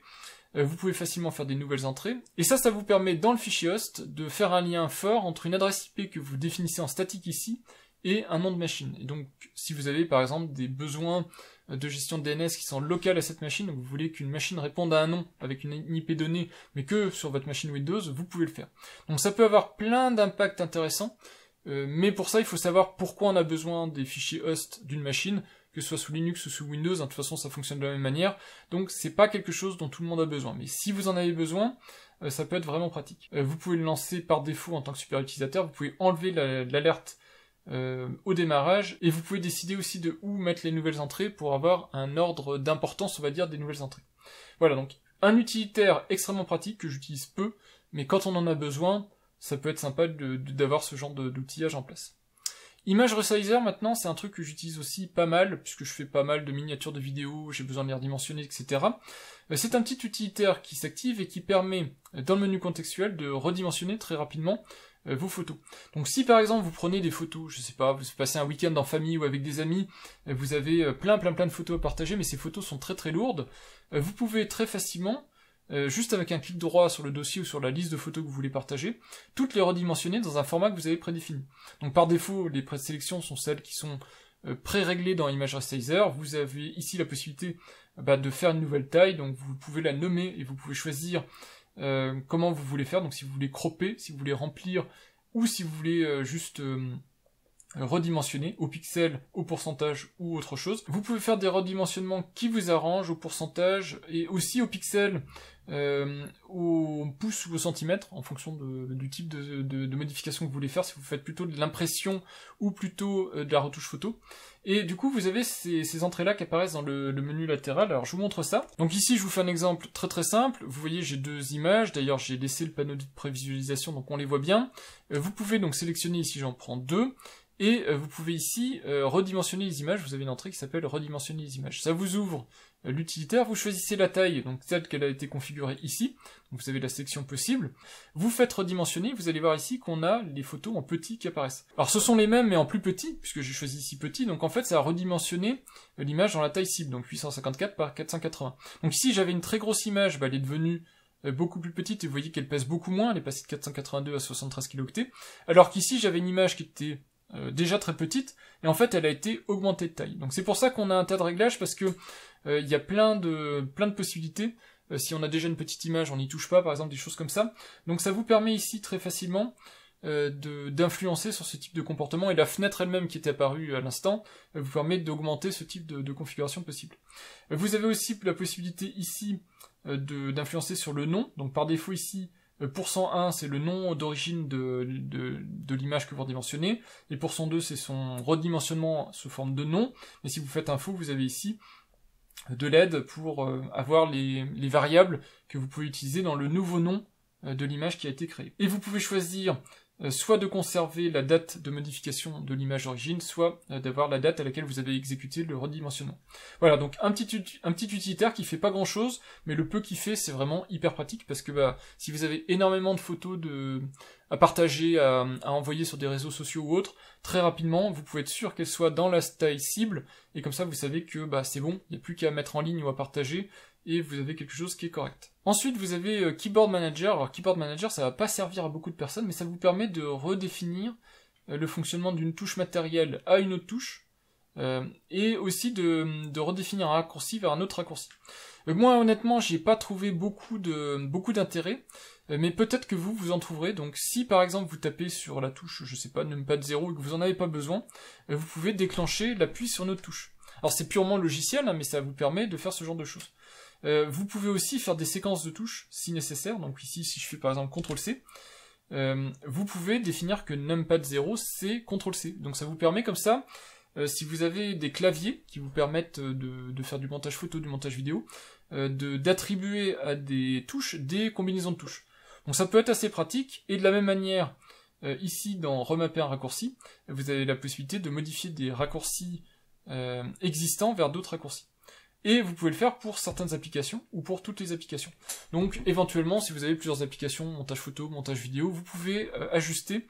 euh, vous pouvez facilement faire des nouvelles entrées. Et ça, ça vous permet dans le fichier host de faire un lien fort entre une adresse IP que vous définissez en statique ici et un nom de machine. Et donc, si vous avez par exemple des besoins de gestion de DNS qui sont locales à cette machine, vous voulez qu'une machine réponde à un nom avec une IP donnée, mais que sur votre machine Windows, vous pouvez le faire. Donc ça peut avoir plein d'impacts intéressants, euh, mais pour ça, il faut savoir pourquoi on a besoin des fichiers host d'une machine, que ce soit sous Linux ou sous Windows, hein, de toute façon ça fonctionne de la même manière, donc c'est pas quelque chose dont tout le monde a besoin, mais si vous en avez besoin, euh, ça peut être vraiment pratique. Euh, vous pouvez le lancer par défaut en tant que super utilisateur, vous pouvez enlever l'alerte euh, au démarrage, et vous pouvez décider aussi de où mettre les nouvelles entrées pour avoir un ordre d'importance, on va dire, des nouvelles entrées. Voilà, donc un utilitaire extrêmement pratique que j'utilise peu, mais quand on en a besoin, ça peut être sympa d'avoir ce genre d'outillage en place. Image Resizer maintenant, c'est un truc que j'utilise aussi pas mal, puisque je fais pas mal de miniatures de vidéos, j'ai besoin de les redimensionner, etc. Euh, c'est un petit utilitaire qui s'active et qui permet, euh, dans le menu contextuel, de redimensionner très rapidement euh, vos photos. Donc si par exemple vous prenez des photos, je sais pas, vous passez un week-end en famille ou avec des amis, vous avez plein plein plein de photos à partager, mais ces photos sont très très lourdes, vous pouvez très facilement euh, juste avec un clic droit sur le dossier ou sur la liste de photos que vous voulez partager, toutes les redimensionner dans un format que vous avez prédéfini. Donc par défaut, les présélections sont celles qui sont euh, pré-réglées dans Image Resizer. Vous avez ici la possibilité bah, de faire une nouvelle taille, donc vous pouvez la nommer et vous pouvez choisir euh, comment vous voulez faire. Donc si vous voulez cropper, si vous voulez remplir, ou si vous voulez juste redimensionner au pixel, au pourcentage ou autre chose. Vous pouvez faire des redimensionnements qui vous arrangent au pourcentage et aussi au pixel euh, au pouce ou au centimètre en fonction du type de, modification que vous voulez faire, si vous faites plutôt de l'impression ou plutôt euh, de la retouche photo. Et du coup, vous avez ces, entrées-là qui apparaissent dans le, menu latéral. Alors, je vous montre ça. Donc ici, je vous fais un exemple très très simple. Vous voyez, j'ai deux images. D'ailleurs, j'ai laissé le panneau de prévisualisation, donc on les voit bien. Euh, vous pouvez donc sélectionner ici, j'en prends deux. Et euh, vous pouvez ici redimensionner les images. Vous avez une entrée qui s'appelle redimensionner les images. Ça vous ouvre l'utilitaire, vous choisissez la taille, donc celle qu'elle a été configurée ici, vous avez la section possible, vous faites redimensionner, vous allez voir ici qu'on a les photos en petit qui apparaissent. Alors ce sont les mêmes mais en plus petit, puisque j'ai choisi ici petit, donc en fait ça a redimensionné l'image dans la taille cible, donc 854 par 480. Donc ici j'avais une très grosse image, bah, elle est devenue euh, beaucoup plus petite et vous voyez qu'elle pèse beaucoup moins, elle est passée de 482 à 73 octets. alors qu'ici j'avais une image qui était euh, déjà très petite, et en fait elle a été augmentée de taille. Donc c'est pour ça qu'on a un tas de réglages, parce que euh, il y a plein de, plein de possibilités. Euh, si on a déjà une petite image, on n'y touche pas, par exemple, des choses comme ça. Donc ça vous permet ici très facilement euh, d'influencer sur ce type de comportement et la fenêtre elle-même qui est apparue à l'instant vous permet d'augmenter ce type de, configuration possible. Vous avez aussi la possibilité ici d'influencer sur le nom, donc par défaut ici 1 c'est le nom d'origine de, l'image que vous redimensionnez et 2 c'est son redimensionnement sous forme de nom mais si vous faites un faux vous avez ici de l'aide pour euh, avoir les, variables que vous pouvez utiliser dans le nouveau nom euh, de l'image qui a été créée. Et vous pouvez choisir euh, soit de conserver la date de modification de l'image d'origine, soit d'avoir la date à laquelle vous avez exécuté le redimensionnement. Voilà, donc un petit, un petit utilitaire qui fait pas grand chose, mais le peu qu'il fait, c'est vraiment hyper pratique parce que bah, si vous avez énormément de photos de, à partager, à, envoyer sur des réseaux sociaux ou autres, très rapidement, vous pouvez être sûr qu'elle soit dans la taille cible, et comme ça vous savez que bah, c'est bon, il n'y a plus qu'à mettre en ligne ou à partager, et vous avez quelque chose qui est correct. Ensuite, vous avez euh, Keyboard Manager. Alors, Keyboard Manager, ça va pas servir à beaucoup de personnes, mais ça vous permet de redéfinir euh, le fonctionnement d'une touche matérielle à une autre touche, euh, et aussi de, redéfinir un raccourci vers un autre raccourci. Euh, moi honnêtement j'ai pas trouvé beaucoup de beaucoup d'intérêt, euh, mais peut-être que vous vous en trouverez. Donc si par exemple vous tapez sur la touche, je sais pas, Numpad 0, et que vous en avez pas besoin, vous pouvez déclencher l'appui sur notre touche. Alors c'est purement logiciel, hein, mais ça vous permet de faire ce genre de choses. vous pouvez aussi faire des séquences de touches si nécessaire. Donc ici si je fais par exemple CTRL C, vous pouvez définir que numpad 0 c'est CTRL C. Donc ça vous permet comme ça euh, si vous avez des claviers qui vous permettent euh, de, faire du montage photo, du montage vidéo, euh, de d'attribuer à des touches des combinaisons de touches. Donc ça peut être assez pratique, et de la même manière, ici dans remapper un raccourci, vous avez la possibilité de modifier des raccourcis existants vers d'autres raccourcis. Et vous pouvez le faire pour certaines applications ou pour toutes les applications. Donc éventuellement, si vous avez plusieurs applications, montage photo, montage vidéo, vous pouvez ajuster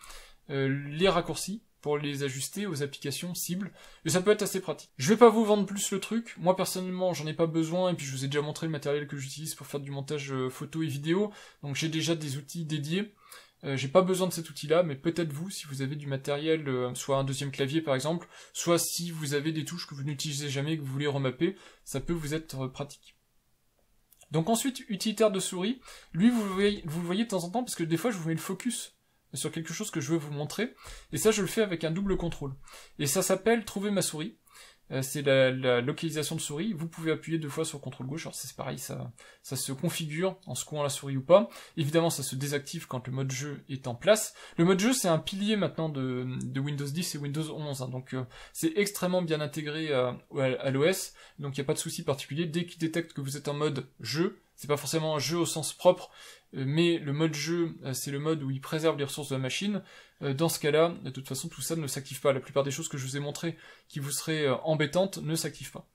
les raccourcis pour les ajuster aux applications cibles, et ça peut être assez pratique. Je ne vais pas vous vendre plus le truc, moi personnellement j'en ai pas besoin, et puis je vous ai déjà montré le matériel que j'utilise pour faire du montage euh, photo et vidéo, donc j'ai déjà des outils dédiés, euh, j'ai pas besoin de cet outil-là, mais peut-être vous, si vous avez du matériel, euh, soit un deuxième clavier par exemple, soit si vous avez des touches que vous n'utilisez jamais et que vous voulez remapper, ça peut vous être pratique. Donc ensuite, utilitaire de souris, lui vous vous le voyez de temps en temps, parce que des fois je vous mets le focus sur quelque chose que je veux vous montrer. Et ça, je le fais avec un double contrôle. Et ça s'appelle trouver ma souris. Euh, c'est la, localisation de souris. Vous pouvez appuyer deux fois sur contrôle gauche. Alors c'est pareil, ça, ça se configure en secouant la souris ou pas. Évidemment, ça se désactive quand le mode jeu est en place. Le mode jeu, c'est un pilier maintenant de, Windows 10 et Windows 11. Hein. donc euh, c'est extrêmement bien intégré euh, à, l'OS. Donc il n'y a pas de souci particulier. Dès qu'il détecte que vous êtes en mode jeu, c'est pas forcément un jeu au sens propre, euh, mais le mode jeu, euh, c'est le mode où il préserve les ressources de la machine. Euh, dans ce cas-là, de toute façon, tout ça ne s'active pas. La plupart des choses que je vous ai montrées qui vous seraient embêtantes ne s'activent pas.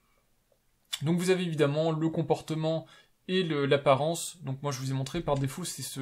Donc vous avez évidemment le comportement et l'apparence. Donc moi je vous ai montré par défaut c'est ce,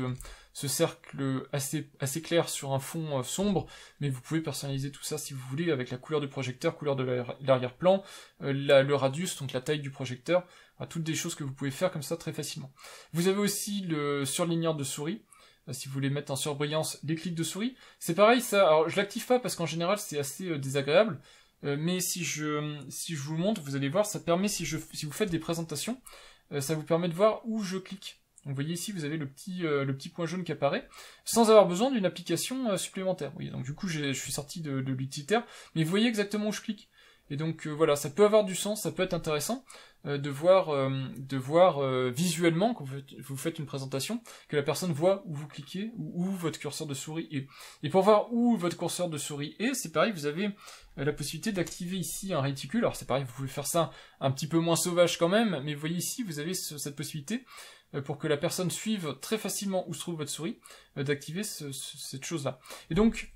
cercle assez, clair sur un fond sombre, mais vous pouvez personnaliser tout ça si vous voulez avec la couleur du projecteur, couleur de l'arrière-plan, le radius, donc la taille du projecteur toutes des choses que vous pouvez faire comme ça très facilement. Vous avez aussi le surligneur de souris. Euh, si vous voulez mettre en surbrillance les clics de souris, c'est pareil ça. Alors je l'active pas parce qu'en général c'est assez euh, désagréable. Euh, mais si je si je vous montre, vous allez voir, ça permet si je vous faites des présentations, ça vous permet de voir où je clique. vous voyez ici, vous avez le petit, le petit point jaune qui apparaît, sans avoir besoin d'une application supplémentaire. Oui, donc du coup, je suis sorti de, de l'utilitaire, mais vous voyez exactement où je clique. Et donc euh, voilà, ça peut avoir du sens, ça peut être intéressant euh, de voir, euh, de voir visuellement quand vous faites une présentation, que la personne voit où vous cliquez ou où votre curseur de souris est. Et pour voir où votre curseur de souris est, c'est pareil, vous avez la possibilité d'activer ici un réticule. Alors c'est pareil, vous pouvez faire ça un petit peu moins sauvage quand même, mais vous voyez ici, vous avez cette possibilité pour que la personne suive très facilement où se trouve votre souris, d'activer cette chose-là. Et donc,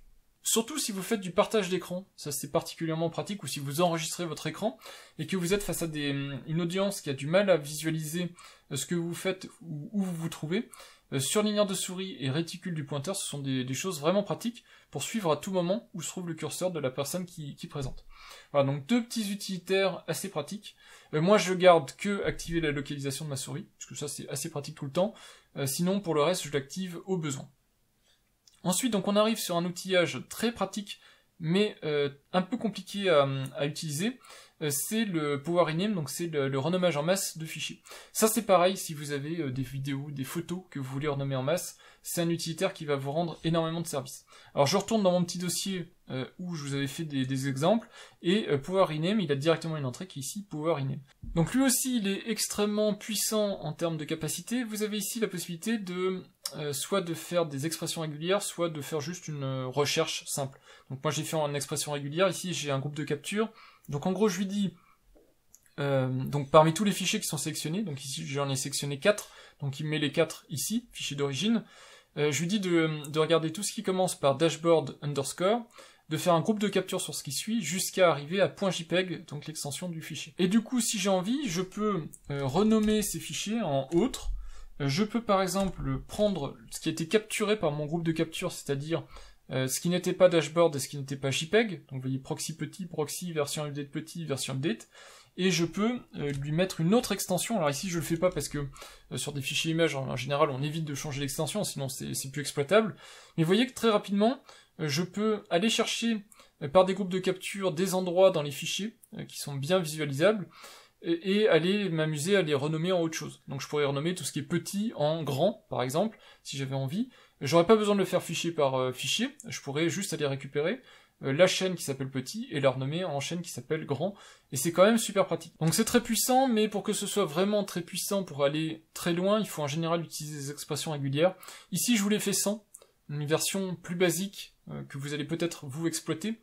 Surtout si vous faites du partage d'écran, ça c'est particulièrement pratique, ou si vous enregistrez votre écran et que vous êtes face à euh, une audience qui a du mal à visualiser euh, ce que vous faites ou où vous vous trouvez, euh, surligneur de souris et réticule du pointeur, ce sont des, choses vraiment pratiques pour suivre à tout moment où se trouve le curseur de la personne qui, présente. Voilà, donc deux petits utilitaires assez pratiques. moi je garde que activer la localisation de ma souris, parce que ça c'est assez pratique tout le temps, sinon pour le reste je l'active au besoin. Ensuite, donc on arrive sur un outillage très pratique, mais euh, un peu compliqué à, utiliser. Euh, c'est le Power Rename, donc c'est le, renommage en masse de fichiers. Ça c'est pareil si vous avez euh, des vidéos, des photos que vous voulez renommer en masse, c'est un utilitaire qui va vous rendre énormément de services. Alors je retourne dans mon petit dossier euh, où je vous avais fait des, exemples, et euh, Power Rename, il a directement une entrée qui est ici Power Rename. Donc lui aussi, il est extrêmement puissant en termes de capacité. Vous avez ici la possibilité de euh, soit de faire des expressions régulières, soit de faire juste une euh, recherche simple. Donc moi j'ai fait une expression régulière, ici j'ai un groupe de capture. Donc en gros je lui dis, donc parmi tous les fichiers qui sont sélectionnés, donc ici j'en ai sélectionné 4, donc il met les 4 ici, fichiers d'origine, je lui dis de, de regarder tout ce qui commence par dashboard underscore, de faire un groupe de capture sur ce qui suit jusqu'à arriver à .jpeg, donc l'extension du fichier. Et du coup, si j'ai envie, je peux euh, renommer ces fichiers en autres. Euh, je peux par exemple prendre ce qui a été capturé par mon groupe de capture, c'est-à-dire euh, ce qui n'était pas dashboard et ce qui n'était pas JPEG. Donc vous voyez proxy petit, proxy, version update petit, version update. Et je peux lui mettre une autre extension. Alors ici je le fais pas parce que sur des fichiers images en, en général on évite de changer l'extension, sinon c'est plus exploitable. Mais vous voyez que très rapidement je peux aller chercher euh, par des groupes de capture des endroits dans les fichiers euh, qui sont bien visualisables et aller m'amuser à les renommer en autre chose. Donc je pourrais renommer tout ce qui est petit en grand, par exemple, si j'avais envie. J'aurais pas besoin de le faire fichier par euh, fichier, je pourrais juste aller récupérer la chaîne qui s'appelle petit et la renommer en chaîne qui s'appelle grand. Et c'est quand même super pratique. Donc c'est très puissant, mais pour que ce soit vraiment très puissant pour aller très loin, il faut en général utiliser des expressions régulières. Ici je vous l'ai fait sans, une version plus basique euh, que vous allez peut-être vous exploiter.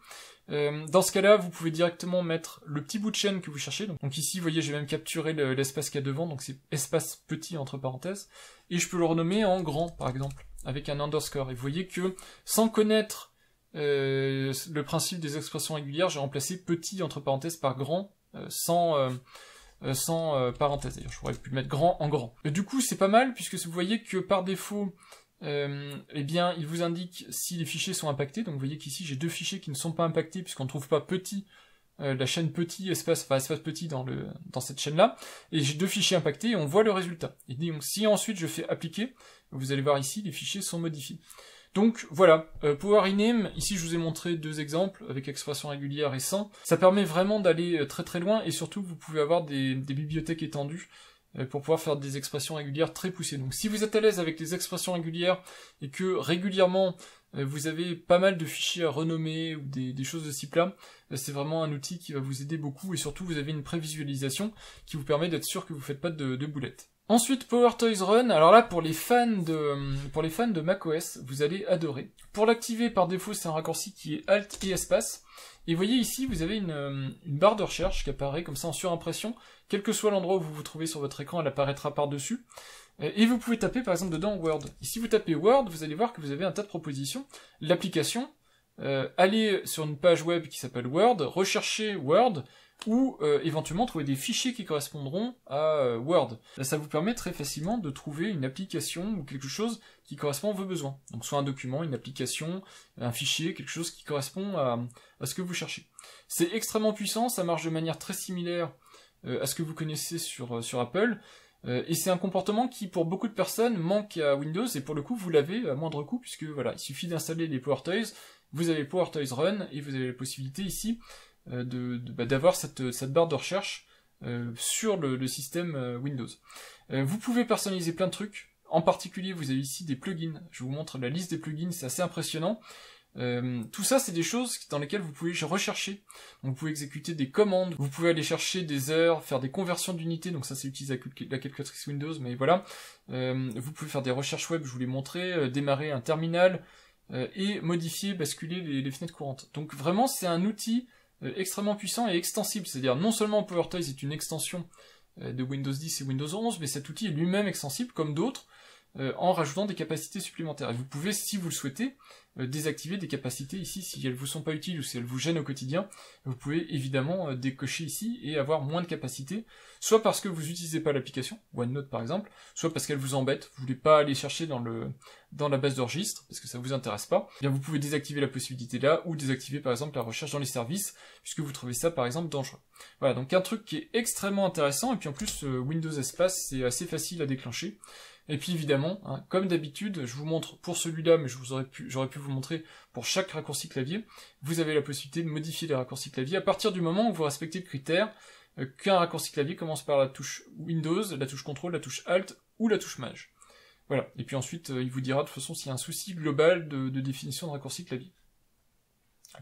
Euh, dans ce cas-là, vous pouvez directement mettre le petit bout de chaîne que vous cherchez. Donc, ici, vous voyez, j'ai même capturé l'espace qu'il y a devant, donc c'est espace petit entre parenthèses, et je peux le renommer en grand, par exemple, avec un underscore. Et vous voyez que, sans connaître euh, le principe des expressions régulières, j'ai remplacé petit entre parenthèses par grand, sans... sans parenthèse, d'ailleurs je pourrais plus mettre grand en grand. du coup c'est pas mal puisque vous voyez que par défaut euh, eh bien, il vous indique si les fichiers sont impactés. Donc, vous voyez qu'ici, j'ai deux fichiers qui ne sont pas impactés puisqu'on ne trouve pas petit, euh, la chaîne petit, espace, espace petit dans, dans cette chaîne-là. Et j'ai deux fichiers impactés et on voit le résultat. Et donc, si ensuite je fais appliquer, vous allez voir ici, les fichiers sont modifiés. Donc voilà, pouvoir euh, Power ici je vous ai montré deux exemples avec expression régulière et sans. Ça permet vraiment d'aller très très loin et surtout vous pouvez avoir des bibliothèques étendues euh, pour pouvoir faire des expressions régulières très poussées. Donc si vous êtes à l'aise avec les expressions régulières et que régulièrement euh, vous avez pas mal de fichiers à renommer ou des, choses de ce type-là, euh, c'est vraiment un outil qui va vous aider beaucoup et surtout vous avez une prévisualisation qui vous permet d'être sûr que vous ne faites pas de, de boulettes. Ensuite, Power Toys Run. Alors là, pour les fans de, pour les fans de macOS, vous allez adorer. Pour l'activer, par défaut, c'est un raccourci qui est Alt et espace. Et voyez ici, vous avez une, barre de recherche qui apparaît comme ça en surimpression. Quel que soit l'endroit où vous vous trouvez sur votre écran, elle apparaîtra par-dessus. Euh, et vous pouvez taper par exemple dedans Word. Ici, vous tapez Word, vous allez voir que vous avez un tas de propositions. L'application, euh, allez sur une page web qui s'appelle Word, recherchez Word, ou euh, éventuellement trouver des fichiers qui correspondront à euh, Word. ça vous permet très facilement de trouver une application ou quelque chose qui correspond à vos besoins. Donc soit un document, une application, un fichier, quelque chose qui correspond à, ce que vous cherchez. C'est extrêmement puissant, ça marche de manière très similaire euh, à ce que vous connaissez sur, sur Apple. Et c'est un comportement qui, pour beaucoup de personnes, manque à Windows, et pour le coup, vous l'avez à moindre coût, puisque voilà, il suffit d'installer les Toys, vous avez Power Toys Run, et vous avez la possibilité ici euh, bah, d'avoir cette, barre de recherche euh, sur le, système euh, Windows. vous pouvez personnaliser plein de trucs. En particulier, vous avez ici des plugins. Je vous montre la liste des plugins, c'est assez impressionnant. tout ça, c'est des choses dans lesquelles vous pouvez rechercher. vous pouvez exécuter des commandes, vous pouvez aller chercher des heures, faire des conversions d'unités. Donc ça, c'est utilisé la calculatrice Windows, mais voilà. vous pouvez faire des recherches web, je vous l'ai montré, démarrer un terminal et modifier, basculer les, fenêtres courantes. Donc vraiment, c'est un outil euh, extrêmement puissant et extensible. C'est-à-dire non seulement PowerToys est une extension euh, de Windows 10 et Windows 11, mais cet outil est lui-même extensible comme d'autres. Euh, en rajoutant des capacités supplémentaires. Et vous pouvez, si vous le souhaitez, euh, désactiver des capacités ici si elles vous sont pas utiles ou si elles vous gênent au quotidien. Vous pouvez évidemment euh, décocher ici et avoir moins de capacités, soit parce que vous n'utilisez pas l'application, OneNote par exemple, soit parce qu'elle vous embête, vous voulez pas aller chercher dans, le, dans la base de registre, parce que ça vous intéresse pas. Eh bien, vous pouvez désactiver la possibilité là, ou désactiver par exemple la recherche dans les services, puisque vous trouvez ça par exemple dangereux. Voilà, donc un truc qui est extrêmement intéressant, et puis en plus Windows Espace, c'est assez facile à déclencher. Et puis évidemment, hein, comme d'habitude, je vous montre pour celui-là, mais j'aurais pu, vous montrer pour chaque raccourci clavier, vous avez la possibilité de modifier les raccourcis clavier à partir du moment où vous respectez le critère euh, qu'un raccourci clavier commence par la touche Windows, la touche Control, la touche Alt ou la touche Maj. Voilà. Et puis ensuite, euh, il vous dira de toute façon s'il y a un souci global de, définition de raccourci clavier.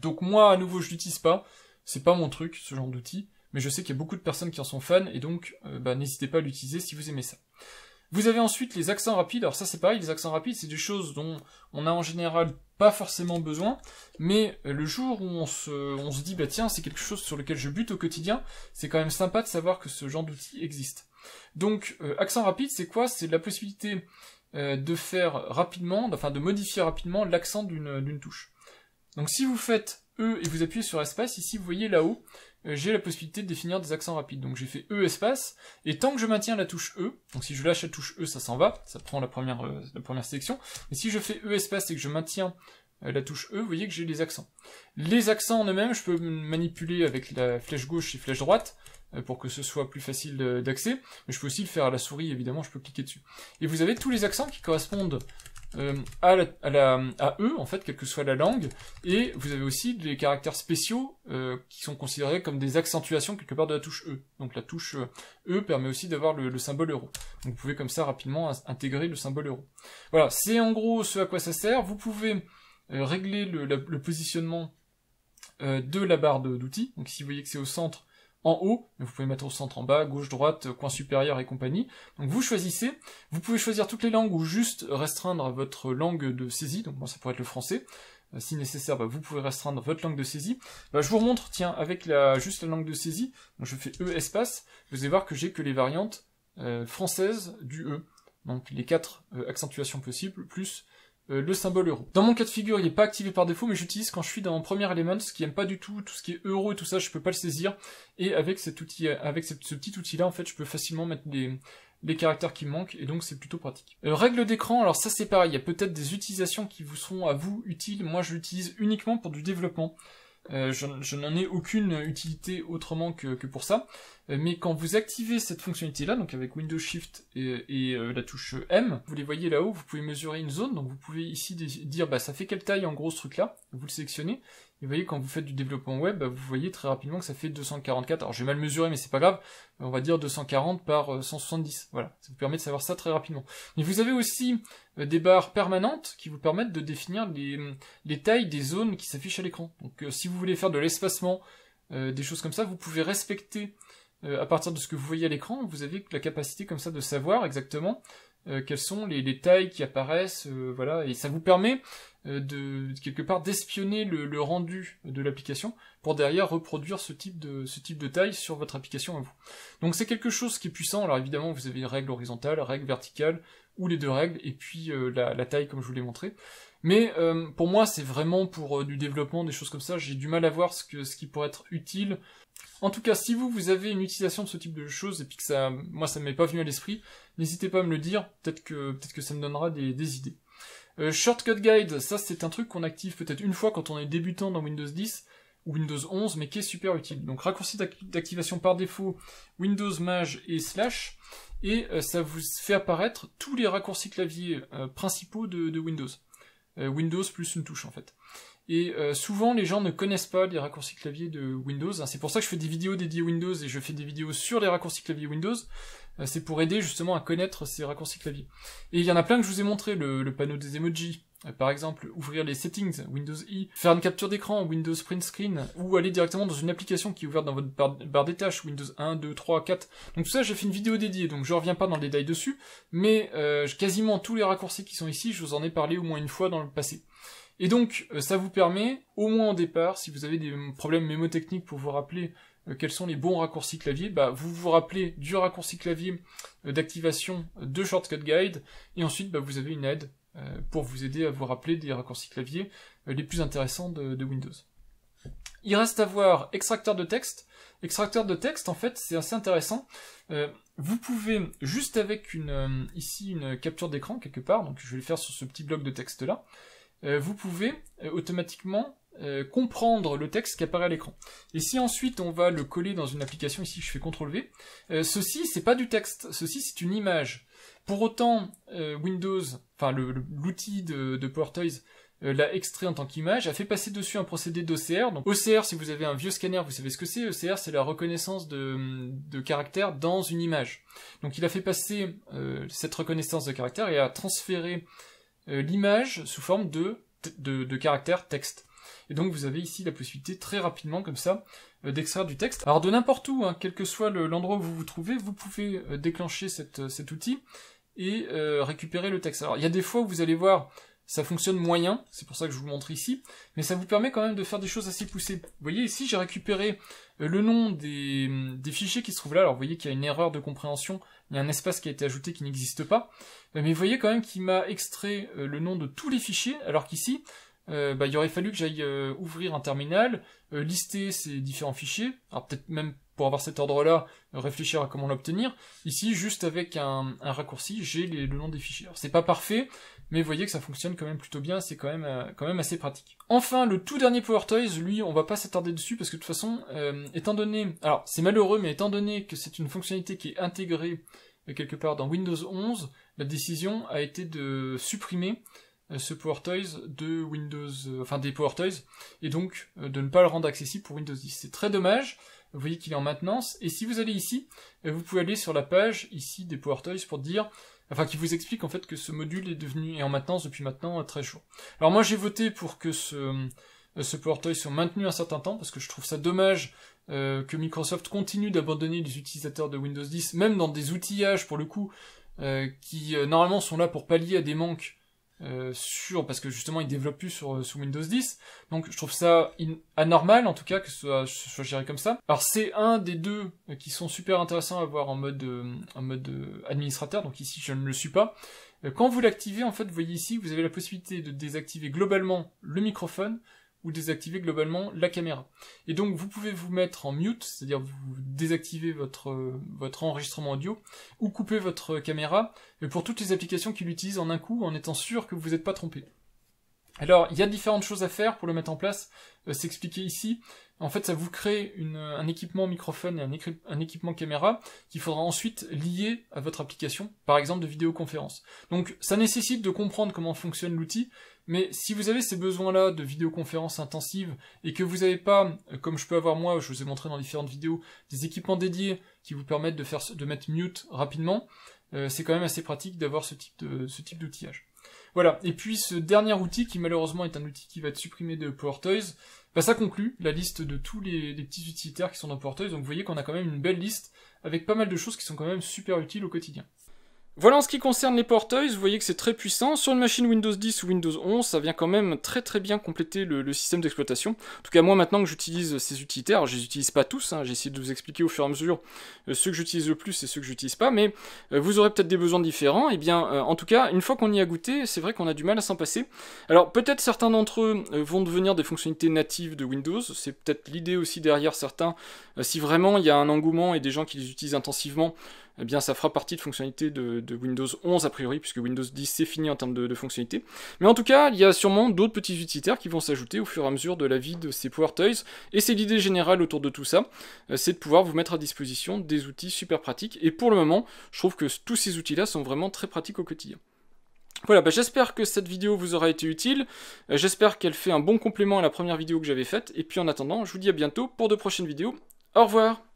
Donc moi, à nouveau, je l'utilise pas. C'est pas mon truc, ce genre d'outil. Mais je sais qu'il y a beaucoup de personnes qui en sont fans, et donc euh, bah, n'hésitez pas à l'utiliser si vous aimez ça. Vous avez ensuite les accents rapides. Alors ça, c'est pareil, les accents rapides, c'est des choses dont on a en général pas forcément besoin, mais euh, le jour où on se, dit, bah tiens, c'est quelque chose sur lequel je bute au quotidien, c'est quand même sympa de savoir que ce genre d'outil existe. Donc, euh, accent rapide, c'est quoi C'est la possibilité euh, de faire rapidement, enfin de modifier rapidement l'accent d'une touche. Donc si vous faites E et vous appuyez sur espace, ici vous voyez là-haut, euh, j'ai la possibilité de définir des accents rapides. Donc j'ai fait E espace, et tant que je maintiens la touche E, donc si je lâche la touche E, ça s'en va, ça prend la première, euh, la première sélection, mais si je fais E espace et que je maintiens euh, la touche E, vous voyez que j'ai les accents. Les accents en eux-mêmes, je peux manipuler avec la flèche gauche et flèche droite, pour que ce soit plus facile d'accès, mais je peux aussi le faire à la souris, évidemment, je peux cliquer dessus. Et vous avez tous les accents qui correspondent euh, à, la, en fait, quelle que soit la langue, et vous avez aussi des caractères spéciaux euh, qui sont considérés comme des accentuations quelque part de la touche E. Donc la touche euh, E permet aussi d'avoir le, symbole euro. Donc vous pouvez comme ça rapidement intégrer le symbole euro. Voilà, c'est en gros ce à quoi ça sert. Vous pouvez régler le, le positionnement de la barre d'outils. Donc si vous voyez que c'est au centre, en haut, vous pouvez mettre au centre en bas, gauche, droite, coin supérieur et compagnie. Donc vous choisissez, vous pouvez choisir toutes les langues ou juste restreindre votre langue de saisie, donc moi ça pourrait être le français, euh, si nécessaire, bah, vous pouvez restreindre votre langue de saisie. Bah, je vous remontre, tiens, avec la, juste la langue de saisie, donc je fais E espace, vous allez voir que j'ai que les variantes euh, françaises du E. Donc les quatre euh, accentuations possibles, plus euh, le symbole euro. Dans mon cas de figure, il n'est pas activé par défaut, mais j'utilise quand je suis dans mon Premier Element, ce qui n'aime pas du tout, tout ce qui est euro et tout ça, je peux pas le saisir. Et avec cet outil, euh, avec ce, petit outil-là, en fait, je peux facilement mettre les, les caractères qui manquent, et donc c'est plutôt pratique. Euh, règle d'écran, alors ça c'est pareil, il y a peut-être des utilisations qui vous seront à vous utiles, moi je l'utilise uniquement pour du développement. je, n'en ai aucune utilité autrement que pour ça. Euh, mais quand vous activez cette fonctionnalité là, donc avec Windows Shift et, euh, la touche M, vous les voyez là-haut, vous pouvez mesurer une zone, donc vous pouvez ici dire bah ça fait quelle taille en gros ce truc là, vous le sélectionnez, et vous voyez quand vous faites du développement web, bah, vous voyez très rapidement que ça fait 244, alors j'ai mal mesuré mais c'est pas grave, on va dire 240 par 170, euh, voilà, ça vous permet de savoir ça très rapidement. Mais vous avez aussi des barres permanentes qui vous permettent de définir les, tailles des zones qui s'affichent à l'écran. Donc si vous voulez faire de l'espacement, des choses comme ça, vous pouvez respecter euh, à partir de ce que vous voyez à l'écran, vous avez la capacité comme ça de savoir exactement euh, quelles sont les, tailles qui apparaissent, euh, voilà, et ça vous permet de quelque part d'espionner le, rendu de l'application pour derrière reproduire ce type de ce type de taille sur votre application à vous. Donc c'est quelque chose qui est puissant. Alors évidemment vous avez une règle horizontale, règle verticale ou les deux règles et puis la, taille comme je vous l'ai montré. Mais euh, pour moi, c'est vraiment pour euh, du développement, des choses comme ça. J'ai du mal à voir ce, qui pourrait être utile. En tout cas, si vous, vous avez une utilisation de ce type de choses et puis que ça, moi, ça m'est pas venu à l'esprit, n'hésitez pas à me le dire. Peut-être que, ça me donnera des, idées. Euh, Shortcut Guide, ça c'est un truc qu'on active peut-être une fois quand on est débutant dans Windows 10 ou Windows 11, mais qui est super utile. Donc raccourci d'activation par défaut, Windows, Mage et Slash, et ça vous fait apparaître tous les raccourcis clavier principaux de, Windows. Euh, Windows plus une touche en fait. Et euh, souvent, les gens ne connaissent pas les raccourcis clavier de Windows. Hein, c'est pour ça que je fais des vidéos dédiées Windows et je fais des vidéos sur les raccourcis clavier Windows. Euh, c'est pour aider justement à connaître ces raccourcis clavier. Et il y en a plein que je vous ai montré, le, le panneau des emojis, euh, par exemple, ouvrir les settings Windows i, faire une capture d'écran Windows Print Screen, ou aller directement dans une application qui est ouverte dans votre barre des tâches Windows 1, 2, 3, 4. Donc tout ça, j'ai fait une vidéo dédiée, donc je reviens pas dans le détail dessus, mais euh, quasiment tous les raccourcis qui sont ici, je vous en ai parlé au moins une fois dans le passé. Et donc, euh, ça vous permet, au moins au départ, si vous avez des problèmes mémotechniques pour vous rappeler euh, quels sont les bons raccourcis clavier, bah, vous vous rappelez du raccourci clavier d'activation de Shortcut Guide, et ensuite bah, vous avez une aide euh, pour vous aider à vous rappeler des raccourcis clavier euh, les plus intéressants de, Windows. Il reste à voir extracteur de texte. Extracteur de texte, en fait, c'est assez intéressant. Euh, vous pouvez, juste avec une, ici une capture d'écran quelque part, donc je vais le faire sur ce petit bloc de texte là, vous pouvez automatiquement comprendre le texte qui apparaît à l'écran. Et si ensuite on va le coller dans une application, ici je fais CTRL V, ceci c'est pas du texte, ceci c'est une image. Pour autant, euh, Windows, enfin l'outil de, de PowerToys euh, l'a extrait en tant qu'image, a fait passer dessus un procédé d'OCR. Donc OCR, si vous avez un vieux scanner, vous savez ce que c'est. OCR, c'est la reconnaissance de, caractère caractères dans une image. Donc il a fait passer euh, cette reconnaissance de caractère et a transféré l'image sous forme de, caractère caractères texte. Et donc vous avez ici la possibilité très rapidement comme ça d'extraire du texte. Alors de n'importe où, hein, quel que soit l'endroit où vous vous trouvez, vous pouvez déclencher cet outil et euh, récupérer le texte. Alors il y a des fois où vous allez voir, ça fonctionne moyen, c'est pour ça que je vous montre ici, mais ça vous permet quand même de faire des choses assez poussées. Vous voyez ici j'ai récupéré euh, le nom hum, des, fichiers qui se trouvent là, alors vous voyez qu'il y a une erreur de compréhension, il y a un espace qui a été ajouté qui n'existe pas, euh, mais vous voyez quand même qu'il m'a extrait le nom de tous les fichiers, alors qu'ici, bah, il aurait fallu que j'aille ouvrir un terminal, lister ces différents fichiers, alors peut-être même pas, pour avoir cet ordre-là, réfléchir à comment l'obtenir. Ici, juste avec un, raccourci, j'ai le nom des fichiers. C'est pas parfait, mais vous voyez que ça fonctionne quand même plutôt bien, c'est quand même, euh, quand même assez pratique. Enfin, le tout dernier Power Toys, lui, on va pas s'attarder dessus, parce que de toute façon, euh, étant donné... Alors, c'est malheureux, mais étant donné que c'est une fonctionnalité qui est intégrée euh, quelque part dans Windows 11, la décision a été de supprimer ce Power Toys de Windows, enfin des Power Toys, et donc de ne pas le rendre accessible pour Windows 10. C'est très dommage, vous voyez qu'il est en maintenance. Et si vous allez ici, euh, vous pouvez aller sur la page ici des PowerToys pour dire, enfin qui vous explique en fait que ce module est devenu est en maintenance depuis maintenant euh, très chaud. Alors moi j'ai voté pour que ce, euh, ce Toys soit maintenu un certain temps parce que je trouve ça dommage que Microsoft continue d'abandonner les utilisateurs de Windows 10, même dans des outillages pour le coup, qui normalement sont là pour pallier à des manques euh, sur parce que justement il développe plus sur euh, sous Windows 10. Donc je trouve ça anormal en tout cas que ce soit, géré comme ça. Alors c'est un des deux euh, qui sont super intéressants à voir en mode en mode administrateur. Donc ici je ne le suis pas. Quand vous l'activez en fait vous voyez ici vous avez la possibilité de désactiver globalement le microphone ou désactiver globalement la caméra. Et donc vous pouvez vous mettre en mute, c'est-à-dire vous désactiver votre, euh, votre enregistrement audio, ou couper votre caméra euh, pour toutes les applications qui l'utilisent en un coup en étant sûr que vous n'êtes pas trompé. Alors, il y a différentes choses à faire pour le mettre en place, c'est euh, expliqué ici. En fait, ça vous crée un équipement microphone et un, équipement caméra qu'il faudra ensuite lier à votre application, par exemple de vidéoconférence. Donc, ça nécessite de comprendre comment fonctionne l'outil, mais si vous avez ces besoins-là de vidéoconférence intensive et que vous n'avez pas, euh, comme je peux avoir moi, je vous ai montré dans différentes vidéos, des équipements dédiés qui vous permettent de, faire, de mettre mute rapidement, euh, c'est quand même assez pratique d'avoir ce type d'outillage. Voilà. Et puis ce dernier outil, qui malheureusement est un outil qui va être supprimé de PowerToys, bah ça conclut la liste de tous les, petits utilitaires qui sont dans PowerToys. Donc vous voyez qu'on a quand même une belle liste avec pas mal de choses qui sont quand même super utiles au quotidien. Voilà en ce qui concerne les portails, vous voyez que c'est très puissant. Sur une machine Windows 10 ou Windows 11, ça vient quand même très très bien compléter le, système d'exploitation. En tout cas, moi maintenant que j'utilise ces utilitaires, alors je les utilise pas tous, j'essaie hein, j'ai de vous expliquer au fur et à mesure euh, ceux que j'utilise le plus et ceux que j'utilise pas, mais euh, vous aurez peut-être des besoins différents. Et eh bien, euh, en tout cas, une fois qu'on y a goûté, c'est vrai qu'on a du mal à s'en passer. Alors peut-être certains d'entre eux vont devenir des fonctionnalités natives de Windows, c'est peut-être l'idée aussi derrière certains, si vraiment il y a un engouement et des gens qui les utilisent intensivement, eh bien ça fera partie de fonctionnalités de, Windows 11 a priori, puisque Windows 10 c'est fini en termes de, fonctionnalités. Mais en tout cas, il y a sûrement d'autres petits utilitaires qui vont s'ajouter au fur et à mesure de la vie de ces Power Toys, et c'est l'idée générale autour de tout ça, euh, c'est de pouvoir vous mettre à disposition des outils super pratiques, et pour le moment, je trouve que tous ces outils-là sont vraiment très pratiques au quotidien. Voilà, bah, j'espère que cette vidéo vous aura été utile, euh, j'espère qu'elle fait un bon complément à la première vidéo que j'avais faite, et puis en attendant, je vous dis à bientôt pour de prochaines vidéos, au revoir